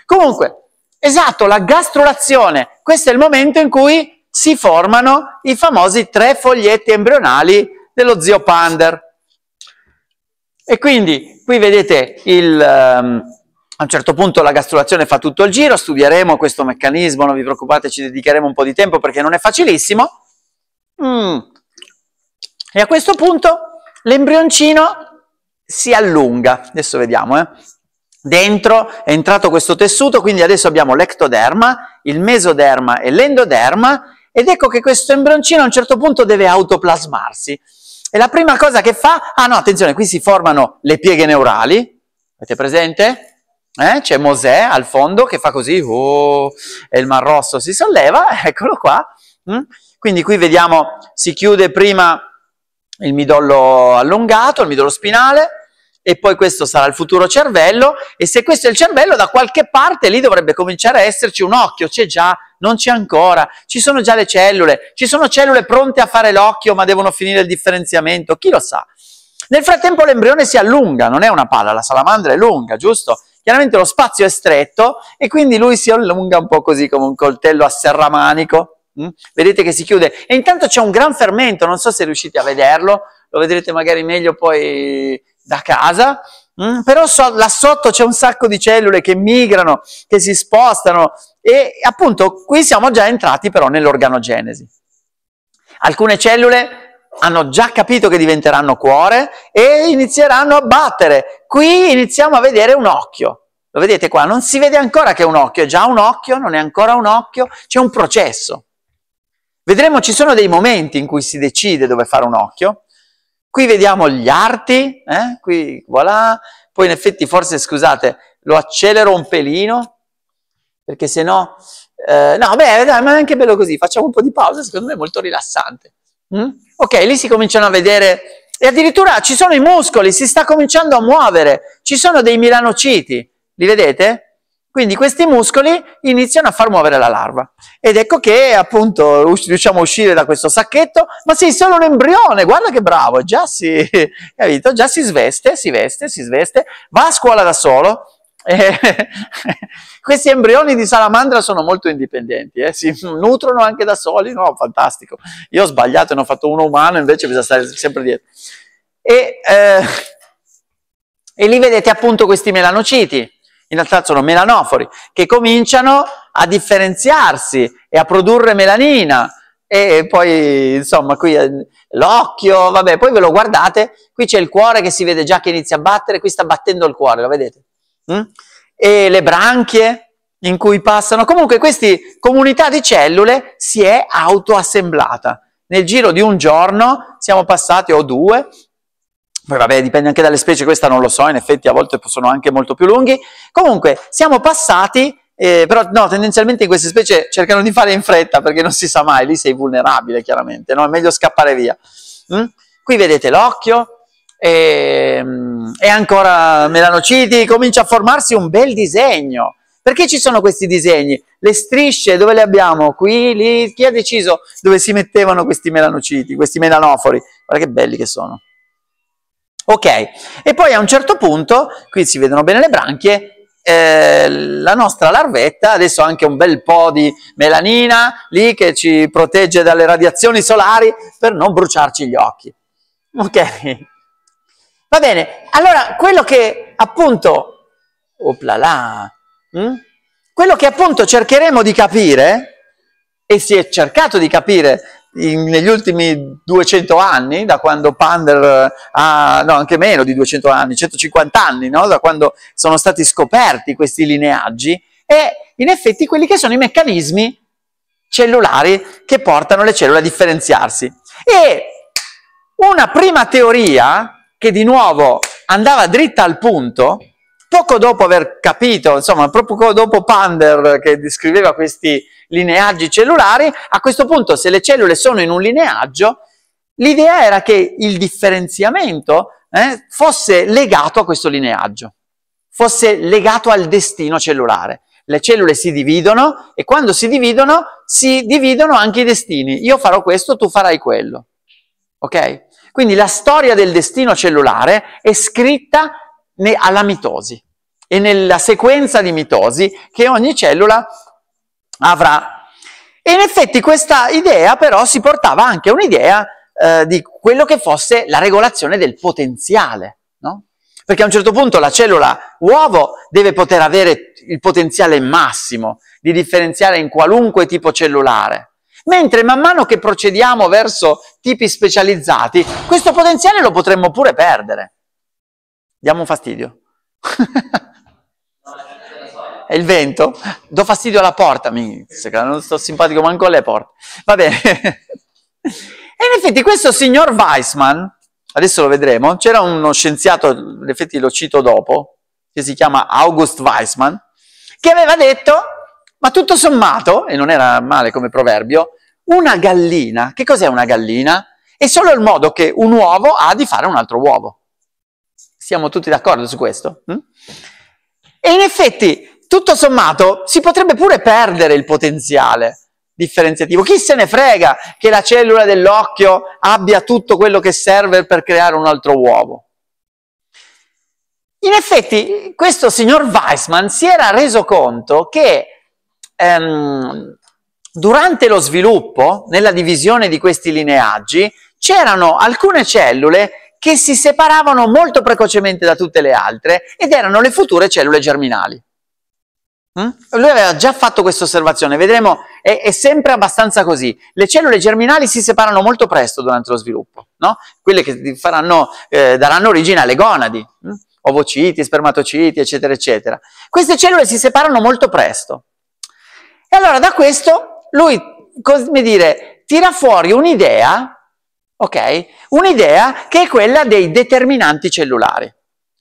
Comunque, esatto, la gastrulazione, questo è il momento in cui si formano i famosi tre foglietti embrionali dello zio Pander. E quindi qui vedete il, um, a un certo punto la gastrulazione fa tutto il giro, studieremo questo meccanismo, non vi preoccupate, ci dedicheremo un po' di tempo perché non è facilissimo. Mm. E a questo punto l'embrioncino si allunga, adesso vediamo, eh. dentro è entrato questo tessuto, quindi adesso abbiamo l'ectoderma, il mesoderma e l'endoderma, ed ecco che questo embrioncino a un certo punto deve autoplasmarsi. E la prima cosa che fa, ah no, attenzione, qui si formano le pieghe neurali, avete presente? Eh? C'è Mosè al fondo che fa così, oh, e il mar rosso si solleva, <laughs> eccolo qua. Mm. Quindi qui vediamo, si chiude prima il midollo allungato, il midollo spinale, e poi questo sarà il futuro cervello, e se questo è il cervello, da qualche parte lì dovrebbe cominciare a esserci un occhio, c'è già, non c'è ancora, ci sono già le cellule, ci sono cellule pronte a fare l'occhio ma devono finire il differenziamento, chi lo sa? Nel frattempo l'embrione si allunga, non è una palla, la salamandra è lunga, giusto? Chiaramente lo spazio è stretto e quindi lui si allunga un po' così come un coltello a serramanico, Mm? Vedete che si chiude e intanto c'è un gran fermento, non so se riuscite a vederlo, lo vedrete magari meglio poi da casa, mm? però so, là sotto c'è un sacco di cellule che migrano, che si spostano e appunto qui siamo già entrati però nell'organogenesi. Alcune cellule hanno già capito che diventeranno cuore e inizieranno a battere. Qui iniziamo a vedere un occhio. Lo vedete qua? Non si vede ancora che è un occhio, è già un occhio, non è ancora un occhio, c'è un processo. Vedremo, ci sono dei momenti in cui si decide dove fare un occhio. Qui vediamo gli arti, eh? qui, voilà. Poi in effetti forse, scusate, lo accelero un pelino, perché se no... Eh, no, beh, dai, ma è anche bello così, facciamo un po' di pausa, secondo me è molto rilassante. Mm? Ok, lì si cominciano a vedere... E addirittura ci sono i muscoli, si sta cominciando a muovere, ci sono dei milanociti, li vedete? Quindi questi muscoli iniziano a far muovere la larva ed ecco che appunto riusciamo a uscire da questo sacchetto, ma sei solo un embrione, guarda che bravo, già si, capito? <laughs> Già si sveste, si veste, si sveste, va a scuola da solo. Eh, <laughs> questi embrioni di salamandra sono molto indipendenti, eh? si nutrono anche da soli, no? Fantastico. Io ho sbagliato, e ne ho fatto uno umano, invece bisogna stare sempre dietro. E, eh, e lì vedete appunto questi melanociti in realtà sono melanofori, che cominciano a differenziarsi e a produrre melanina. E poi, insomma, qui eh, l'occhio, vabbè, poi ve lo guardate, qui c'è il cuore che si vede già che inizia a battere, qui sta battendo il cuore, lo vedete? Mm? E le branchie in cui passano. Comunque queste comunità di cellule si è autoassemblata. Nel giro di un giorno siamo passati, o due, poi vabbè, dipende anche dalle specie, questa non lo so, in effetti a volte sono anche molto più lunghi. Comunque, siamo passati, eh, però no, tendenzialmente in queste specie cercano di fare in fretta perché non si sa mai, lì sei vulnerabile chiaramente, no? è meglio scappare via. Mm? Qui vedete l'occhio, e, ehm, e ancora melanociti, comincia a formarsi un bel disegno. Perché ci sono questi disegni? Le strisce dove le abbiamo? Qui, lì? Chi ha deciso dove si mettevano questi melanociti, questi melanofori? Guarda che belli che sono. Ok, e poi a un certo punto, qui si vedono bene le branchie, eh, la nostra larvetta, adesso ha anche un bel po' di melanina lì che ci protegge dalle radiazioni solari per non bruciarci gli occhi. Ok, va bene, allora quello che appunto, oplala, hm? quello che appunto cercheremo di capire, e si è cercato di capire in, negli ultimi 200 anni, da quando Pander eh, ha, no anche meno di 200 anni, 150 anni, no? da quando sono stati scoperti questi lineaggi, e in effetti quelli che sono i meccanismi cellulari che portano le cellule a differenziarsi. E una prima teoria, che di nuovo andava dritta al punto, Poco dopo aver capito, insomma, proprio dopo Pander che descriveva questi lineaggi cellulari, a questo punto se le cellule sono in un lineaggio, l'idea era che il differenziamento eh, fosse legato a questo lineaggio, fosse legato al destino cellulare le cellule si dividono e quando si dividono si dividono anche i destini. Io farò questo, tu farai quello. Ok? Quindi la storia del destino cellulare è scritta alla mitosi e nella sequenza di mitosi che ogni cellula avrà. E in effetti questa idea però si portava anche a un'idea eh, di quello che fosse la regolazione del potenziale, no? Perché a un certo punto la cellula uovo deve poter avere il potenziale massimo di differenziare in qualunque tipo cellulare. Mentre man mano che procediamo verso tipi specializzati, questo potenziale lo potremmo pure perdere. Diamo un fastidio. <laughs> è il vento, do fastidio alla porta, mica, non sto simpatico manco alle porte. Va bene. <laughs> e in effetti questo signor Weissman, adesso lo vedremo, c'era uno scienziato, in effetti lo cito dopo, che si chiama August Weissman, che aveva detto, ma tutto sommato, e non era male come proverbio, una gallina, che cos'è una gallina? È solo il modo che un uovo ha di fare un altro uovo. Siamo tutti d'accordo su questo? Hm? E in effetti tutto sommato si potrebbe pure perdere il potenziale differenziativo. Chi se ne frega che la cellula dell'occhio abbia tutto quello che serve per creare un altro uovo? In effetti, questo signor Weissman si era reso conto che ehm, durante lo sviluppo, nella divisione di questi lineaggi, c'erano alcune cellule che si separavano molto precocemente da tutte le altre ed erano le future cellule germinali. Eh? Lui aveva già fatto questa osservazione, vedremo, è, è, sempre abbastanza così. Le cellule germinali si separano molto presto durante lo sviluppo, no? quelle che faranno, eh, daranno origine alle gonadi, mh? Mm? ovociti, spermatociti, eccetera, eccetera. Queste cellule si separano molto presto. E allora da questo lui, come dire, tira fuori un'idea, ok? Un'idea che è quella dei determinanti cellulari.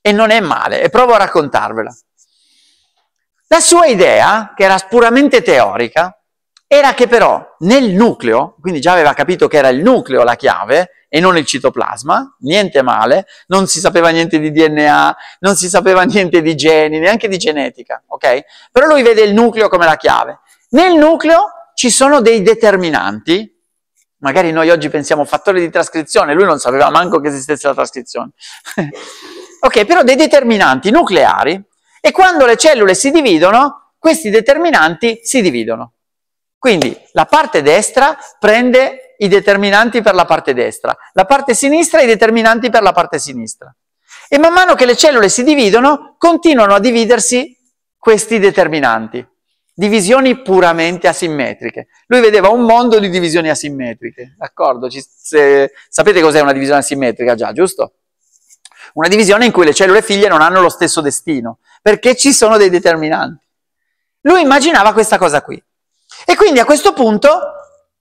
E non è male, e provo a raccontarvela. La sua idea, che era puramente teorica, era che però nel nucleo, quindi già aveva capito che era il nucleo la chiave e non il citoplasma, niente male, non si sapeva niente di DNA, non si sapeva niente di geni, neanche di genetica, ok? Però lui vede il nucleo come la chiave. Nel nucleo ci sono dei determinanti, magari noi oggi pensiamo fattore di trascrizione, lui non sapeva manco che esistesse la trascrizione. <laughs> ok, però dei determinanti nucleari e quando le cellule si dividono, questi determinanti si dividono. Quindi la parte destra prende i determinanti per la parte destra, la parte sinistra i determinanti per la parte sinistra. E man mano che le cellule si dividono, continuano a dividersi questi determinanti. Divisioni puramente asimmetriche. Lui vedeva un mondo di divisioni asimmetriche, d'accordo? Eh, sapete cos'è una divisione asimmetrica già, giusto? Una divisione in cui le cellule figlie non hanno lo stesso destino, perché ci sono dei determinanti. Lui immaginava questa cosa qui. E quindi a questo punto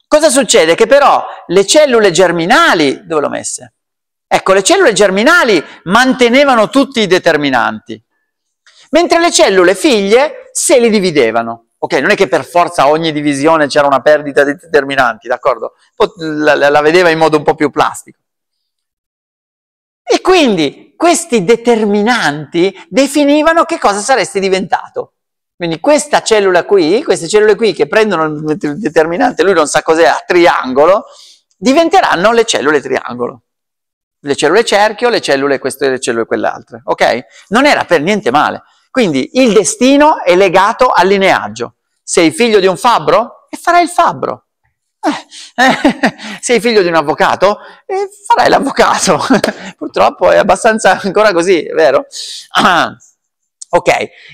cosa succede? Che però le cellule germinali, dove l'ho messe? Ecco, le cellule germinali mantenevano tutti i determinanti, mentre le cellule figlie se li dividevano. Ok, non è che per forza ogni divisione c'era una perdita di determinanti, d'accordo? La, la vedeva in modo un po' più plastico. E quindi questi determinanti definivano che cosa saresti diventato. Quindi questa cellula qui, queste cellule qui che prendono il determinante, lui non sa cos'è, a triangolo, diventeranno le cellule triangolo. Le cellule cerchio, le cellule queste, le cellule quell'altra. Ok? Non era per niente male. Quindi il destino è legato al lineaggio. Sei figlio di un fabbro? E farai il fabbro. Eh, eh, sei figlio di un avvocato? Eh, farai l'avvocato. <laughs> Purtroppo è abbastanza ancora così, vero? Ah, ok,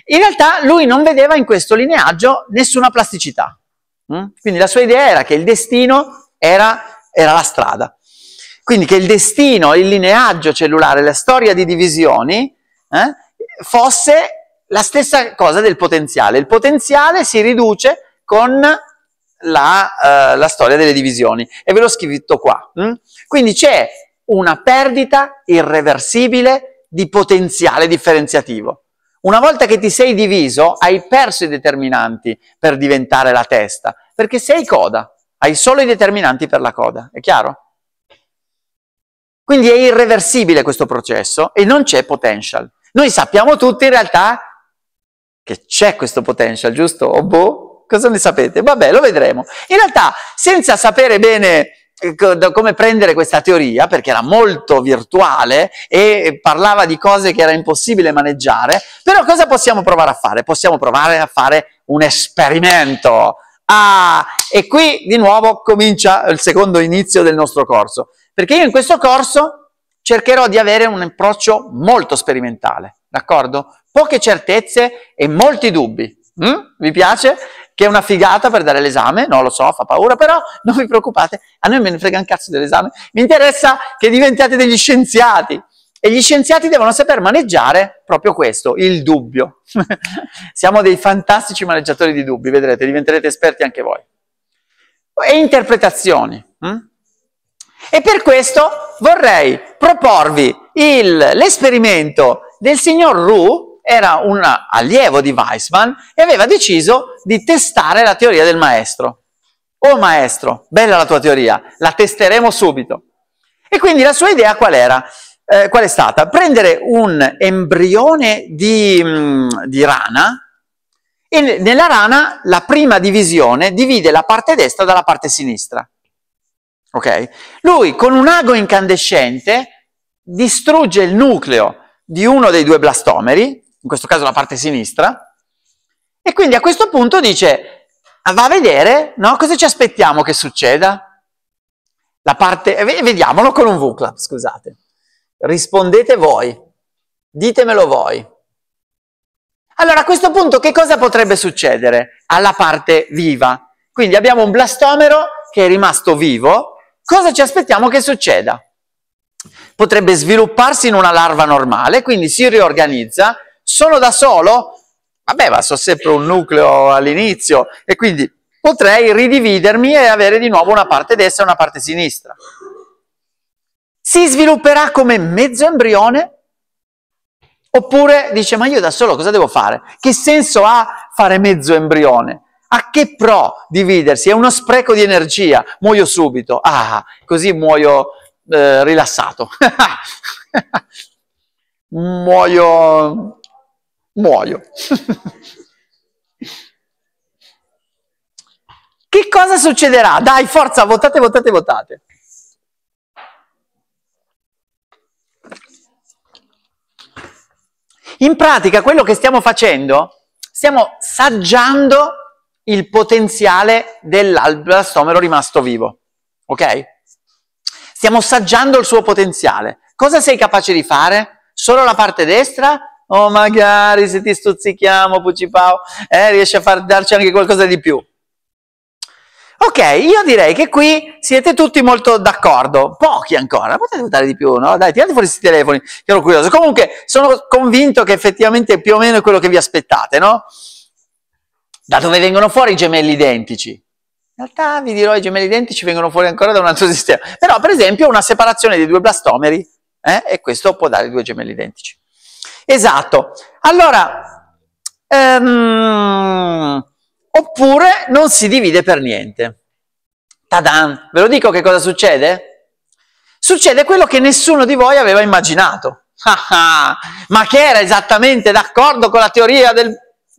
in realtà lui non vedeva in questo lineaggio nessuna plasticità. Mm? Quindi la sua idea era che il destino era, era la strada. Quindi che il destino, il lineaggio cellulare, la storia di divisioni eh, fosse la stessa cosa del potenziale. Il potenziale si riduce con la, uh, la storia delle divisioni e ve l'ho scritto qua. Mh? Mm? Quindi c'è una perdita irreversibile di potenziale differenziativo. Una volta che ti sei diviso, hai perso i determinanti per diventare la testa, perché sei coda, hai solo i determinanti per la coda, è chiaro? Quindi è irreversibile questo processo e non c'è potential. Noi sappiamo tutti in realtà che c'è questo potential, giusto? O boh, cosa ne sapete? Vabbè, lo vedremo. In realtà, senza sapere bene eh, come prendere questa teoria, perché era molto virtuale e parlava di cose che era impossibile maneggiare, però cosa possiamo provare a fare? Possiamo provare a fare un esperimento. Ah, e qui di nuovo comincia il secondo inizio del nostro corso, perché io in questo corso cercherò di avere un approccio molto sperimentale, d'accordo? Poche certezze e molti dubbi. Mm? Vi piace? che è una figata per dare l'esame, no lo so, fa paura, però non vi preoccupate, a noi me ne frega un cazzo dell'esame, mi interessa che diventiate degli scienziati. E gli scienziati devono saper maneggiare proprio questo, il dubbio. <laughs> Siamo dei fantastici maneggiatori di dubbi, vedrete, diventerete esperti anche voi. E interpretazioni. Hm? E per questo vorrei proporvi l'esperimento del signor Roux, era un allievo di Weissmann e aveva deciso di testare la teoria del maestro. Oh maestro, bella la tua teoria, la testeremo subito. E quindi la sua idea qual era? Eh, qual è stata? Prendere un embrione di, mh, mm, di rana e nella rana la prima divisione divide la parte destra dalla parte sinistra. Ok? Lui con un ago incandescente distrugge il nucleo di uno dei due blastomeri in questo caso la parte sinistra, e quindi a questo punto dice, va a vedere, no? Cosa ci aspettiamo che succeda? La parte, vediamolo con un V-clap, scusate. Rispondete voi, ditemelo voi. Allora a questo punto che cosa potrebbe succedere alla parte viva? Quindi abbiamo un blastomero che è rimasto vivo, cosa ci aspettiamo che succeda? Potrebbe svilupparsi in una larva normale, quindi si riorganizza sono da solo? Vabbè, ma sono sempre un nucleo all'inizio e quindi potrei ridividermi e avere di nuovo una parte destra e una parte sinistra. Si svilupperà come mezzo embrione? Oppure dice, ma io da solo cosa devo fare? Che senso ha fare mezzo embrione? A che pro dividersi? È uno spreco di energia, muoio subito, ah, così muoio eh, rilassato, <laughs> muoio muoio. <laughs> che cosa succederà? Dai, forza, votate, votate, votate. In pratica quello che stiamo facendo, stiamo saggiando il potenziale dell'alblastomero rimasto vivo, ok? Stiamo saggiando il suo potenziale. Cosa sei capace di fare? Solo la parte destra o oh, magari se ti stuzzichiamo, Pucipao, eh, riesci a far, darci anche qualcosa di più. Ok, io direi che qui siete tutti molto d'accordo, pochi ancora, potete votare di più, no? Dai, tirate fuori questi telefoni, che ero curioso. Comunque, sono convinto che effettivamente più o meno è quello che vi aspettate, no? Da dove vengono fuori i gemelli identici? In realtà, vi dirò, i gemelli identici vengono fuori ancora da un altro <laughs> sistema. Però, per esempio, una separazione di due blastomeri, eh? E questo può dare due gemelli identici. Esatto. Allora, ehm, oppure non si divide per niente. Tadan, ve lo dico che cosa succede? Succede quello che nessuno di voi aveva immaginato. <laughs> Ma che era esattamente d'accordo con la teoria del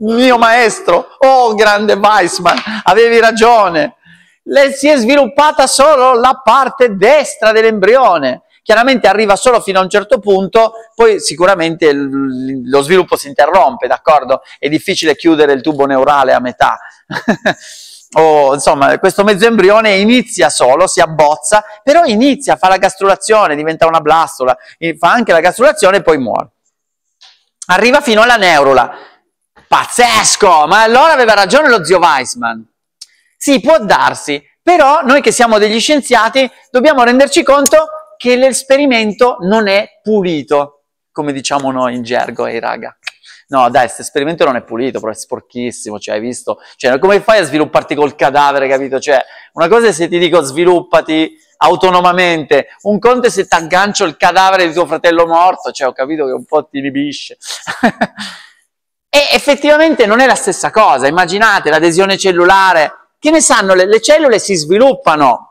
mio maestro. Oh, grande Weissman, avevi ragione. Le si è sviluppata solo la parte destra dell'embrione chiaramente arriva solo fino a un certo punto, poi sicuramente lo sviluppo si interrompe, d'accordo? È difficile chiudere il tubo neurale a metà. <laughs> o insomma questo mezzo embrione inizia solo, si abbozza, però inizia, fa la gastrulazione, diventa una blastola, fa anche la gastrulazione e poi muore. Arriva fino alla neurula. Pazzesco! Ma allora aveva ragione lo zio Weissman. Sì, può darsi, però noi che siamo degli scienziati dobbiamo renderci conto che l'esperimento non è pulito, come diciamo noi in gergo, ehi raga. No, dai, questo esperimento non è pulito, però è sporchissimo, cioè hai visto? Cioè, come fai a svilupparti col cadavere, capito? Cioè, una cosa è se ti dico sviluppati autonomamente, un conto è se ti aggancio il cadavere di tuo fratello morto, cioè ho capito che un po' ti inibisce. <laughs> e effettivamente non è la stessa cosa, immaginate l'adesione cellulare, che ne sanno, le, le cellule si sviluppano,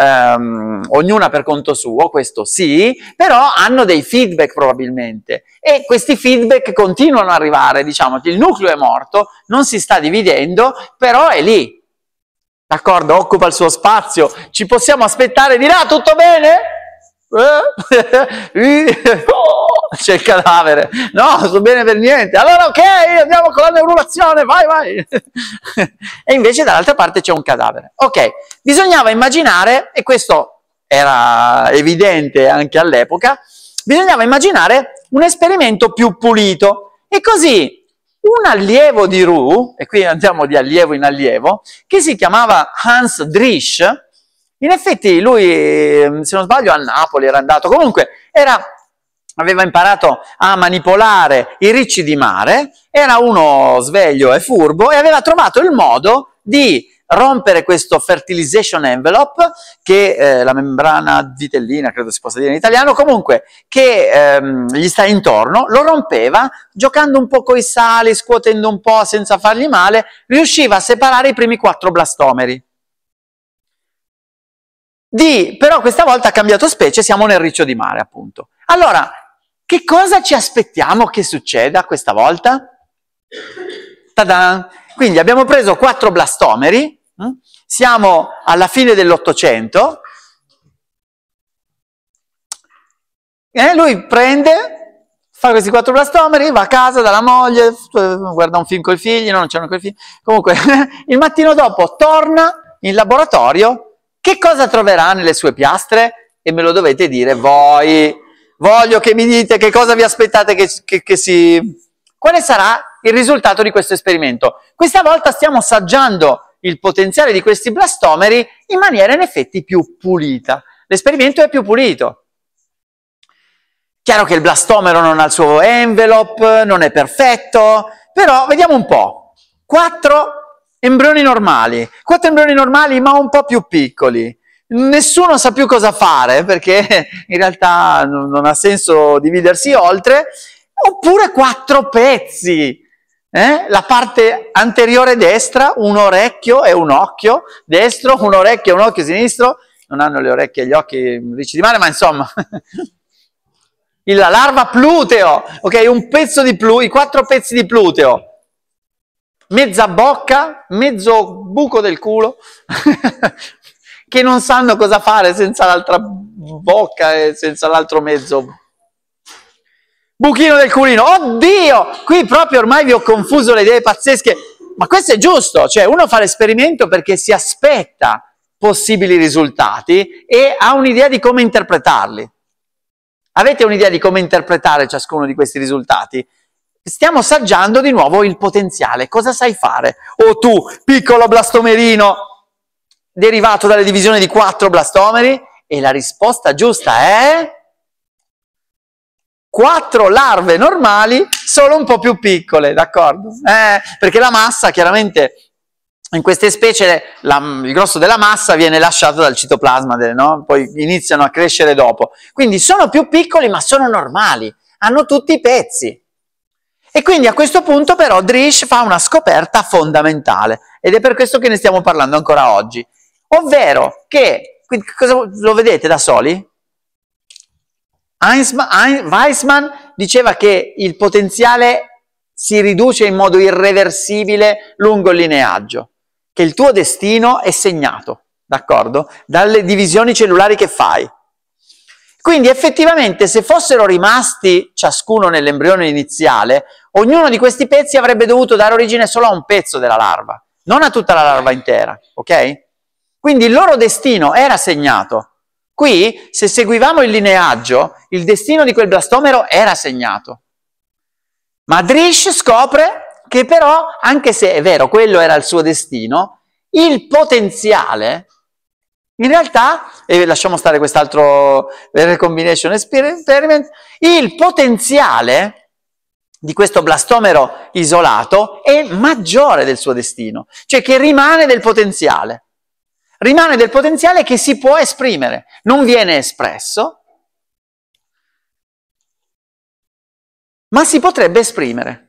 ehm, ognuna per conto suo, questo sì, però hanno dei feedback probabilmente e questi feedback continuano ad arrivare, diciamo che il nucleo è morto, non si sta dividendo, però è lì. D'accordo, occupa il suo spazio, ci possiamo aspettare di là, tutto bene? Eh? <laughs> oh! <laughs> c'è il cadavere. No, sto bene per niente. Allora ok, andiamo con la neurulazione, vai, vai. <laughs> e invece dall'altra parte c'è un cadavere. Ok, bisognava immaginare, e questo era evidente anche all'epoca, bisognava immaginare un esperimento più pulito. E così un allievo di Ru, e qui andiamo di allievo in allievo, che si chiamava Hans Drisch, in effetti lui, se non sbaglio, a Napoli era andato, comunque era aveva imparato a manipolare i ricci di mare, era uno sveglio e furbo e aveva trovato il modo di rompere questo fertilization envelope, che eh, la membrana vitellina, credo si possa dire in italiano, comunque, che ehm, gli sta intorno, lo rompeva giocando un po' coi sali, scuotendo un po' senza fargli male, riusciva a separare i primi quattro blastomeri. Di, però questa volta ha cambiato specie, siamo nel riccio di mare appunto. Allora, che cosa ci aspettiamo che succeda questa volta? Tadan! Quindi abbiamo preso quattro blastomeri, mm? siamo alla fine dell'Ottocento, e eh, lui prende, fa questi quattro blastomeri, va a casa dalla moglie, guarda un film col figlio, no, non c'erano quei figli, comunque <laughs> il mattino dopo torna in laboratorio, che cosa troverà nelle sue piastre? E me lo dovete dire voi Voglio che mi dite che cosa vi aspettate che, che, che si... Quale sarà il risultato di questo esperimento? Questa volta stiamo assaggiando il potenziale di questi blastomeri in maniera in effetti più pulita. L'esperimento è più pulito. Chiaro che il blastomero non ha il suo envelope, non è perfetto, però vediamo un po'. Quattro embrioni normali, quattro embrioni normali ma un po' più piccoli nessuno sa più cosa fare perché in realtà non, ha senso dividersi oltre, oppure quattro pezzi. Eh? La parte anteriore destra, un orecchio e un occhio destro, un orecchio e un occhio sinistro, non hanno le orecchie e gli occhi ricci di male, ma insomma, <laughs> la larva pluteo, ok, un pezzo di pluteo, i quattro pezzi di pluteo, mezza bocca, mezzo buco del culo, <laughs> che non sanno cosa fare senza l'altra bocca e senza l'altro mezzo. Buchino del culino, oddio, qui proprio ormai vi ho confuso le idee pazzesche, ma questo è giusto, cioè uno fa l'esperimento perché si aspetta possibili risultati e ha un'idea di come interpretarli. Avete un'idea di come interpretare ciascuno di questi risultati? Stiamo assaggiando di nuovo il potenziale, cosa sai fare? O oh, tu, piccolo blastomerino, derivato dalla divisione di 4 blastomeri? E la risposta giusta è... 4 larve normali, solo un po' più piccole, d'accordo? Eh, perché la massa, chiaramente, in queste specie la, il grosso della massa viene lasciato dal citoplasma, no? poi iniziano a crescere dopo. Quindi sono più piccoli, ma sono normali, hanno tutti i pezzi. E quindi a questo punto però Drish fa una scoperta fondamentale ed è per questo che ne stiamo parlando ancora oggi. Ovvero che, cosa, lo vedete da soli? Einstein, Weissman diceva che il potenziale si riduce in modo irreversibile lungo il lineaggio, che il tuo destino è segnato, d'accordo? Dalle divisioni cellulari che fai. Quindi effettivamente se fossero rimasti ciascuno nell'embrione iniziale, ognuno di questi pezzi avrebbe dovuto dare origine solo a un pezzo della larva, non a tutta la larva intera, ok? Quindi il loro destino era segnato. Qui, se seguivamo il lineaggio, il destino di quel blastomero era segnato. Ma Drish scopre che però, anche se è vero, quello era il suo destino, il potenziale, in realtà, e lasciamo stare quest'altro Recombination eh, Experiment, il potenziale di questo blastomero isolato è maggiore del suo destino, cioè che rimane del potenziale rimane del potenziale che si può esprimere, non viene espresso, ma si potrebbe esprimere.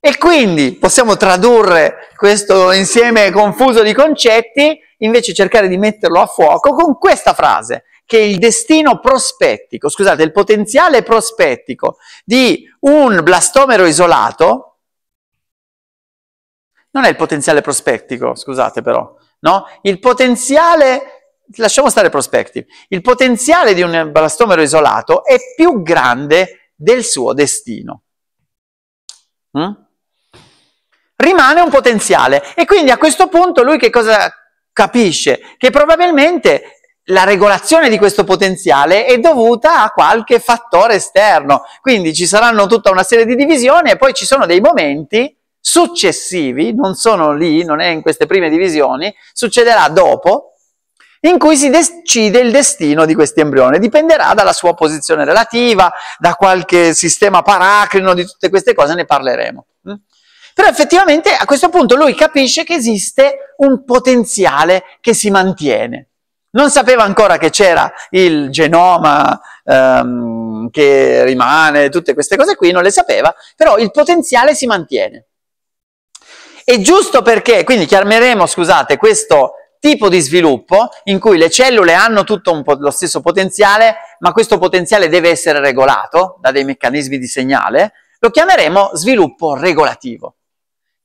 E quindi possiamo tradurre questo insieme confuso di concetti, invece cercare di metterlo a fuoco con questa frase, che il destino prospettico, scusate, il potenziale prospettico di un blastomero isolato, non è il potenziale prospettico, scusate però, no? Il potenziale, lasciamo stare prospective, il potenziale di un elastomero isolato è più grande del suo destino. Mm? Rimane un potenziale e quindi a questo punto lui che cosa capisce? Che probabilmente la regolazione di questo potenziale è dovuta a qualche fattore esterno, quindi ci saranno tutta una serie di divisioni e poi ci sono dei momenti successivi, non sono lì, non è in queste prime divisioni, succederà dopo, in cui si decide il destino di questo embrione. Dipenderà dalla sua posizione relativa, da qualche sistema paracrino, di tutte queste cose ne parleremo. Mm? Però effettivamente a questo punto lui capisce che esiste un potenziale che si mantiene. Non sapeva ancora che c'era il genoma ehm, che rimane, tutte queste cose qui, non le sapeva, però il potenziale si mantiene. E giusto perché, quindi chiameremo, scusate, questo tipo di sviluppo in cui le cellule hanno tutto lo stesso potenziale, ma questo potenziale deve essere regolato da dei meccanismi di segnale, lo chiameremo sviluppo regolativo.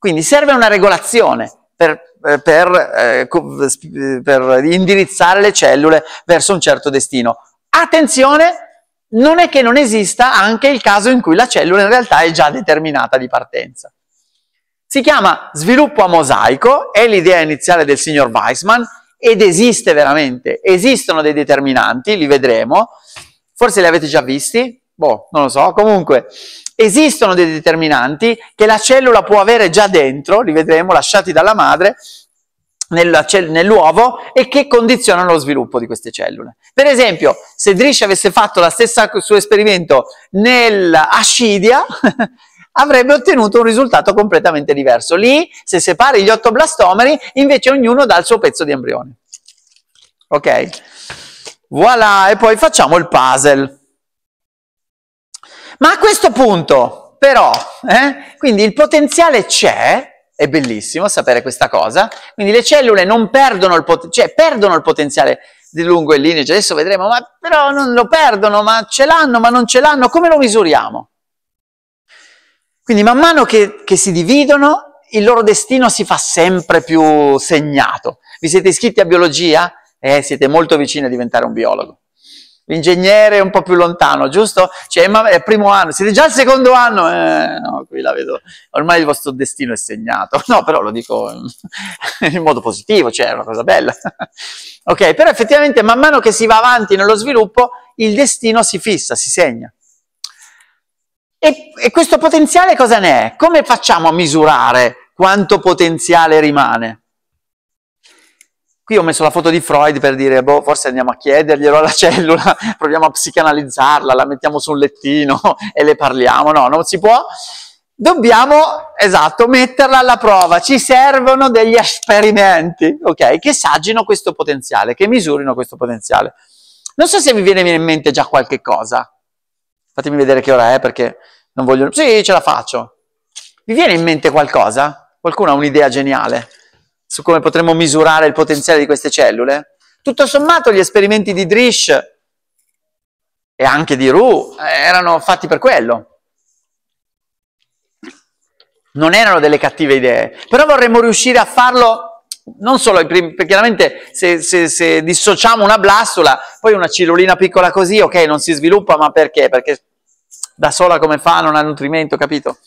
Quindi serve una regolazione per, eh, per, eh, eh, per indirizzare le cellule verso un certo destino. Attenzione, non è che non esista anche il caso in cui la cellula in realtà è già determinata di partenza. Si chiama sviluppo a mosaico, è l'idea iniziale del signor Weissman ed esiste veramente, esistono dei determinanti, li vedremo, forse li avete già visti, boh, non lo so, comunque esistono dei determinanti che la cellula può avere già dentro, li vedremo, lasciati dalla madre, nell'uovo e che condizionano lo sviluppo di queste cellule. Per esempio, se Drish avesse fatto lo stesso suo esperimento nell'ascidia, <laughs> avrebbe ottenuto un risultato completamente diverso. Lì, se separi gli otto blastomeri, invece ognuno dà il suo pezzo di embrione. Ok? Voilà, e poi facciamo il puzzle. Ma a questo punto, però, eh, quindi il potenziale c'è, è bellissimo sapere questa cosa, quindi le cellule non perdono il, pot cioè, perdono il potenziale di lungo e linea, adesso vedremo, ma però non lo perdono, ma ce l'hanno, ma non ce l'hanno, come lo misuriamo? Quindi man mano che, che si dividono, il loro destino si fa sempre più segnato. Vi siete iscritti a biologia? Eh, siete molto vicini a diventare un biologo. L'ingegnere è un po' più lontano, giusto? Cioè, ma è il primo anno, siete già al secondo anno? Eh, no, qui la vedo. Ormai il vostro destino è segnato. <laughs> No, però lo dico <laughs> in modo positivo, cioè è una cosa bella. <laughs> ok, però effettivamente man mano che si va avanti nello sviluppo, il destino si fissa, si segna. E, e questo potenziale cosa ne è? Come facciamo a misurare quanto potenziale rimane? Qui ho messo la foto di Freud per dire, boh, forse andiamo a chiederglielo alla <laughs> cellula, proviamo a psicanalizzarla, la mettiamo su un lettino <laughs> e le parliamo. No, non si può dobbiamo, esatto, metterla alla prova, ci servono degli esperimenti, ok? Che saggino questo potenziale, che misurino questo potenziale. Non so se vi viene in mente già qualche cosa. Fatemi vedere che ora è perché non voglio... Sì, ce la faccio. Vi viene in mente qualcosa? Qualcuno ha un'idea geniale su come potremmo misurare il potenziale di queste cellule? Tutto sommato gli esperimenti di Drish e anche di Rue eh, erano fatti per quello. Non erano delle cattive idee, però vorremmo riuscire a farlo non solo, perché chiaramente se, se, se, dissociamo una blastola, poi una cellulina piccola così, ok, non si sviluppa, ma perché? Perché da sola come fa, non ha nutrimento, capito?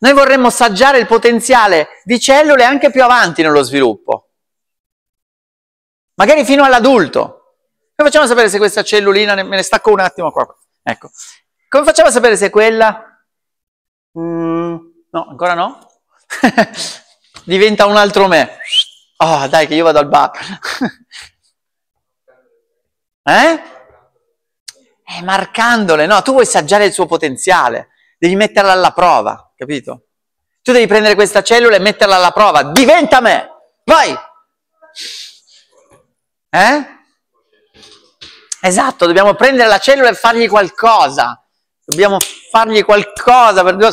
Noi vorremmo saggiare il potenziale di cellule anche più avanti nello sviluppo, magari fino all'adulto. Come facciamo a sapere se questa cellulina, me ne stacco un attimo qua, ecco, come facciamo a sapere se quella... Mm, no, ancora no? <laughs> diventa un altro me. oh, dai, che io vado al bar. <laughs> eh? Eh, marcandole, no, tu vuoi assaggiare il suo potenziale, devi metterla alla prova, capito? Tu devi prendere questa cellula e metterla alla prova, diventa me, vai! Eh? Esatto, dobbiamo prendere la cellula e fargli qualcosa, dobbiamo fargli qualcosa per Dio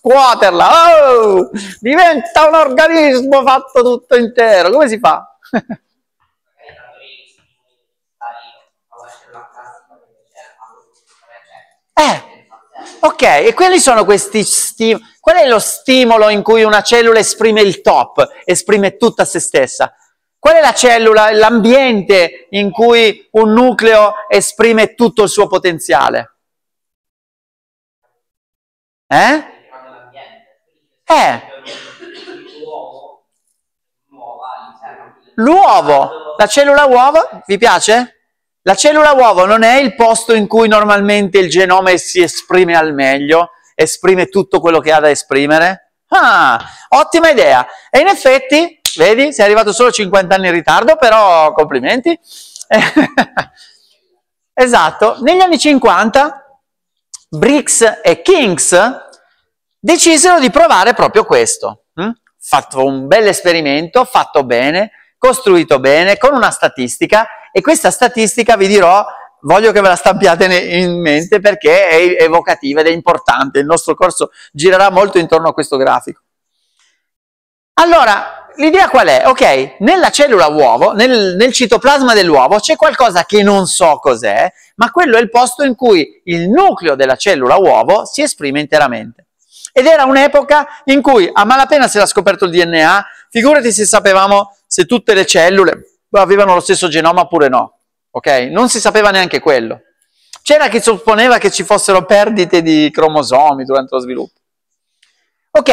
scuoterla, oh, diventa un organismo fatto tutto intero, come si fa? <laughs> eh, ok, e quali sono questi stimoli, qual è lo stimolo in cui una cellula esprime il top, esprime tutta se stessa? Qual è la cellula, l'ambiente in cui un nucleo esprime tutto il suo potenziale? Eh? Eh. L'uovo, la cellula uovo, vi piace? La cellula uovo non è il posto in cui normalmente il genome si esprime al meglio, esprime tutto quello che ha da esprimere? Ah, ottima idea! E in effetti, vedi, sei arrivato solo 50 anni in ritardo, però complimenti. <laughs> esatto, negli anni 50 Briggs e Kings decisero di provare proprio questo. Hm? Fatto un bel esperimento, fatto bene, costruito bene, con una statistica e questa statistica vi dirò, voglio che ve la stampiate in mente perché è evocativa ed è importante, il nostro corso girerà molto intorno a questo grafico. Allora, l'idea qual è? Ok, nella cellula uovo, nel, nel citoplasma dell'uovo c'è qualcosa che non so cos'è, ma quello è il posto in cui il nucleo della cellula uovo si esprime interamente. Ed era un'epoca in cui a malapena si era scoperto il DNA, figurati se sapevamo se tutte le cellule avevano lo stesso genoma oppure no, ok? Non si sapeva neanche quello. C'era chi supponeva che ci fossero perdite di cromosomi durante lo sviluppo. Ok,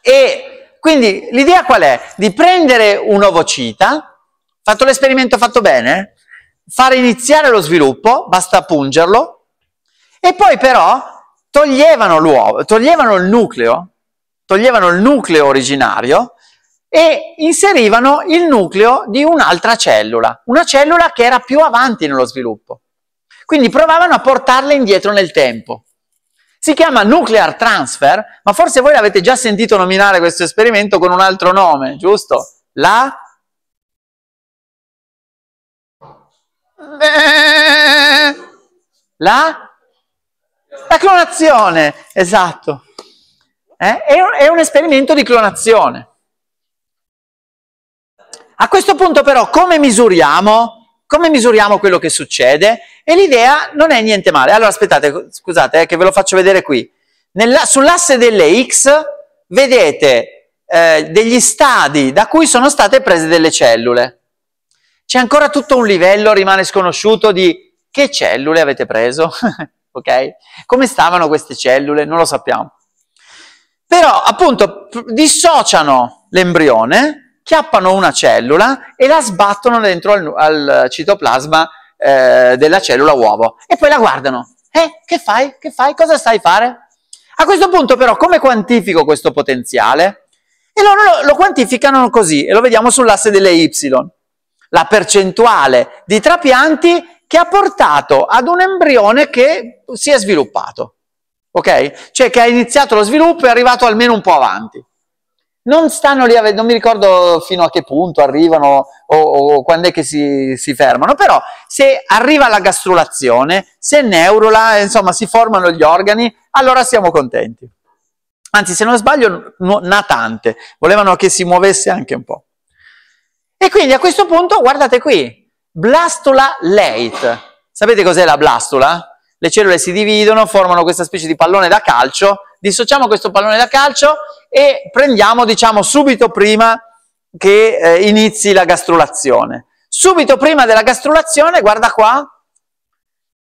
e quindi l'idea qual è? Di prendere un ovocita, fatto l'esperimento fatto bene, fare iniziare lo sviluppo, basta pungerlo, e poi però toglievano l'uovo, toglievano il nucleo, toglievano il nucleo originario e inserivano il nucleo di un'altra cellula, una cellula che era più avanti nello sviluppo. Quindi provavano a portarla indietro nel tempo. Si chiama nuclear transfer, ma forse voi l'avete già sentito nominare questo esperimento con un altro nome, giusto? La eh. la la clonazione, esatto. Eh? È, è un esperimento di clonazione. A questo punto però come misuriamo? Come misuriamo quello che succede? E l'idea non è niente male. Allora aspettate, scusate eh, che ve lo faccio vedere qui. Sull'asse delle X vedete eh, degli stadi da cui sono state prese delle cellule. C'è ancora tutto un livello, rimane sconosciuto, di che cellule avete preso. <laughs> ok? Come stavano queste cellule? Non lo sappiamo. Però appunto dissociano l'embrione, chiappano una cellula e la sbattono dentro al, al citoplasma eh, della cellula uovo e poi la guardano. Eh, che fai? Che fai? Cosa stai a fare? A questo punto però come quantifico questo potenziale? E loro lo, lo quantificano così e lo vediamo sull'asse delle Y. La percentuale di trapianti che ha portato ad un embrione che si è sviluppato, ok? Cioè che ha iniziato lo sviluppo e è arrivato almeno un po' avanti. Non stanno lì, a, non mi ricordo fino a che punto arrivano o, o quando è che si, si, fermano, però se arriva la gastrulazione, se neurola, insomma si formano gli organi, allora siamo contenti. Anzi, se non sbaglio, natante, volevano che si muovesse anche un po'. E quindi a questo punto, guardate qui, Blastula leit. Sapete cos'è la blastula? Le cellule si dividono, formano questa specie di pallone da calcio, dissociamo questo pallone da calcio e prendiamo, diciamo, subito prima che eh, inizi la gastrulazione. Subito prima della gastrulazione, guarda qua,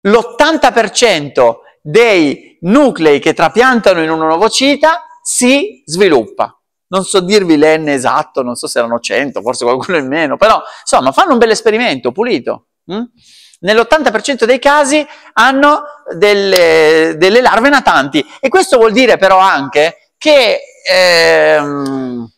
l'80% dei nuclei che trapiantano in un ovocita si sviluppa non so dirvi l'N esatto, non so se erano 100, forse qualcuno in meno, però insomma fanno un bel esperimento pulito. Hm? Nell'80% dei casi hanno delle, delle, larve natanti e questo vuol dire però anche che, ehm,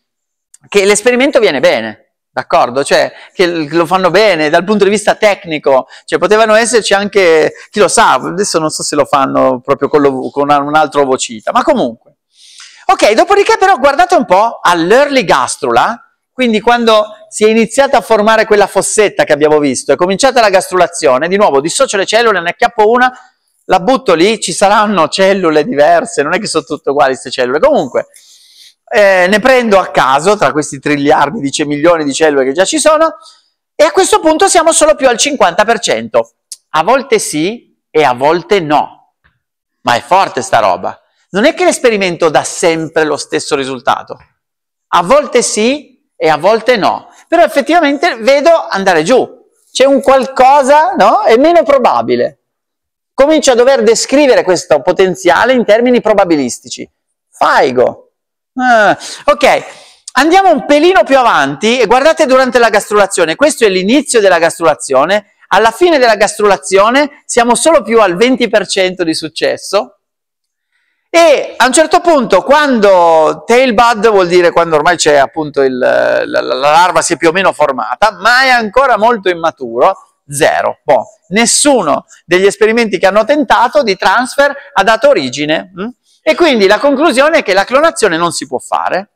che l'esperimento viene bene. D'accordo? Cioè, che lo fanno bene dal punto di vista tecnico, cioè potevano esserci anche, chi lo sa, adesso non so se lo fanno proprio con, lo, con un altro ovocita, ma comunque. Ok, dopodiché però guardate un po' all'early gastrula, quindi quando si è iniziata a formare quella fossetta che abbiamo visto, è cominciata la gastrulazione, di nuovo dissocio le cellule, ne acchiappo una, la butto lì, ci saranno cellule diverse, non è che sono tutte uguali queste cellule, comunque eh, ne prendo a caso tra questi triliardi, dice milioni di cellule che già ci sono, e a questo punto siamo solo più al 50%, a volte sì e a volte no, ma è forte sta roba non è che l'esperimento dà sempre lo stesso risultato. A volte sì e a volte no, però effettivamente vedo andare giù. C'è un qualcosa, no? È meno probabile. Comincio a dover descrivere questo potenziale in termini probabilistici. Faigo. Ah, ok, andiamo un pelino più avanti e guardate durante la gastrulazione. Questo è l'inizio della gastrulazione. Alla fine della gastrulazione siamo solo più al 20% di successo e a un certo punto, quando tail bud vuol dire quando ormai c'è appunto il, la, la, larva si è più o meno formata, ma è ancora molto immaturo, zero. Boh. Nessuno degli esperimenti che hanno tentato di transfer ha dato origine. Mh? Hm? E quindi la conclusione è che la clonazione non si può fare.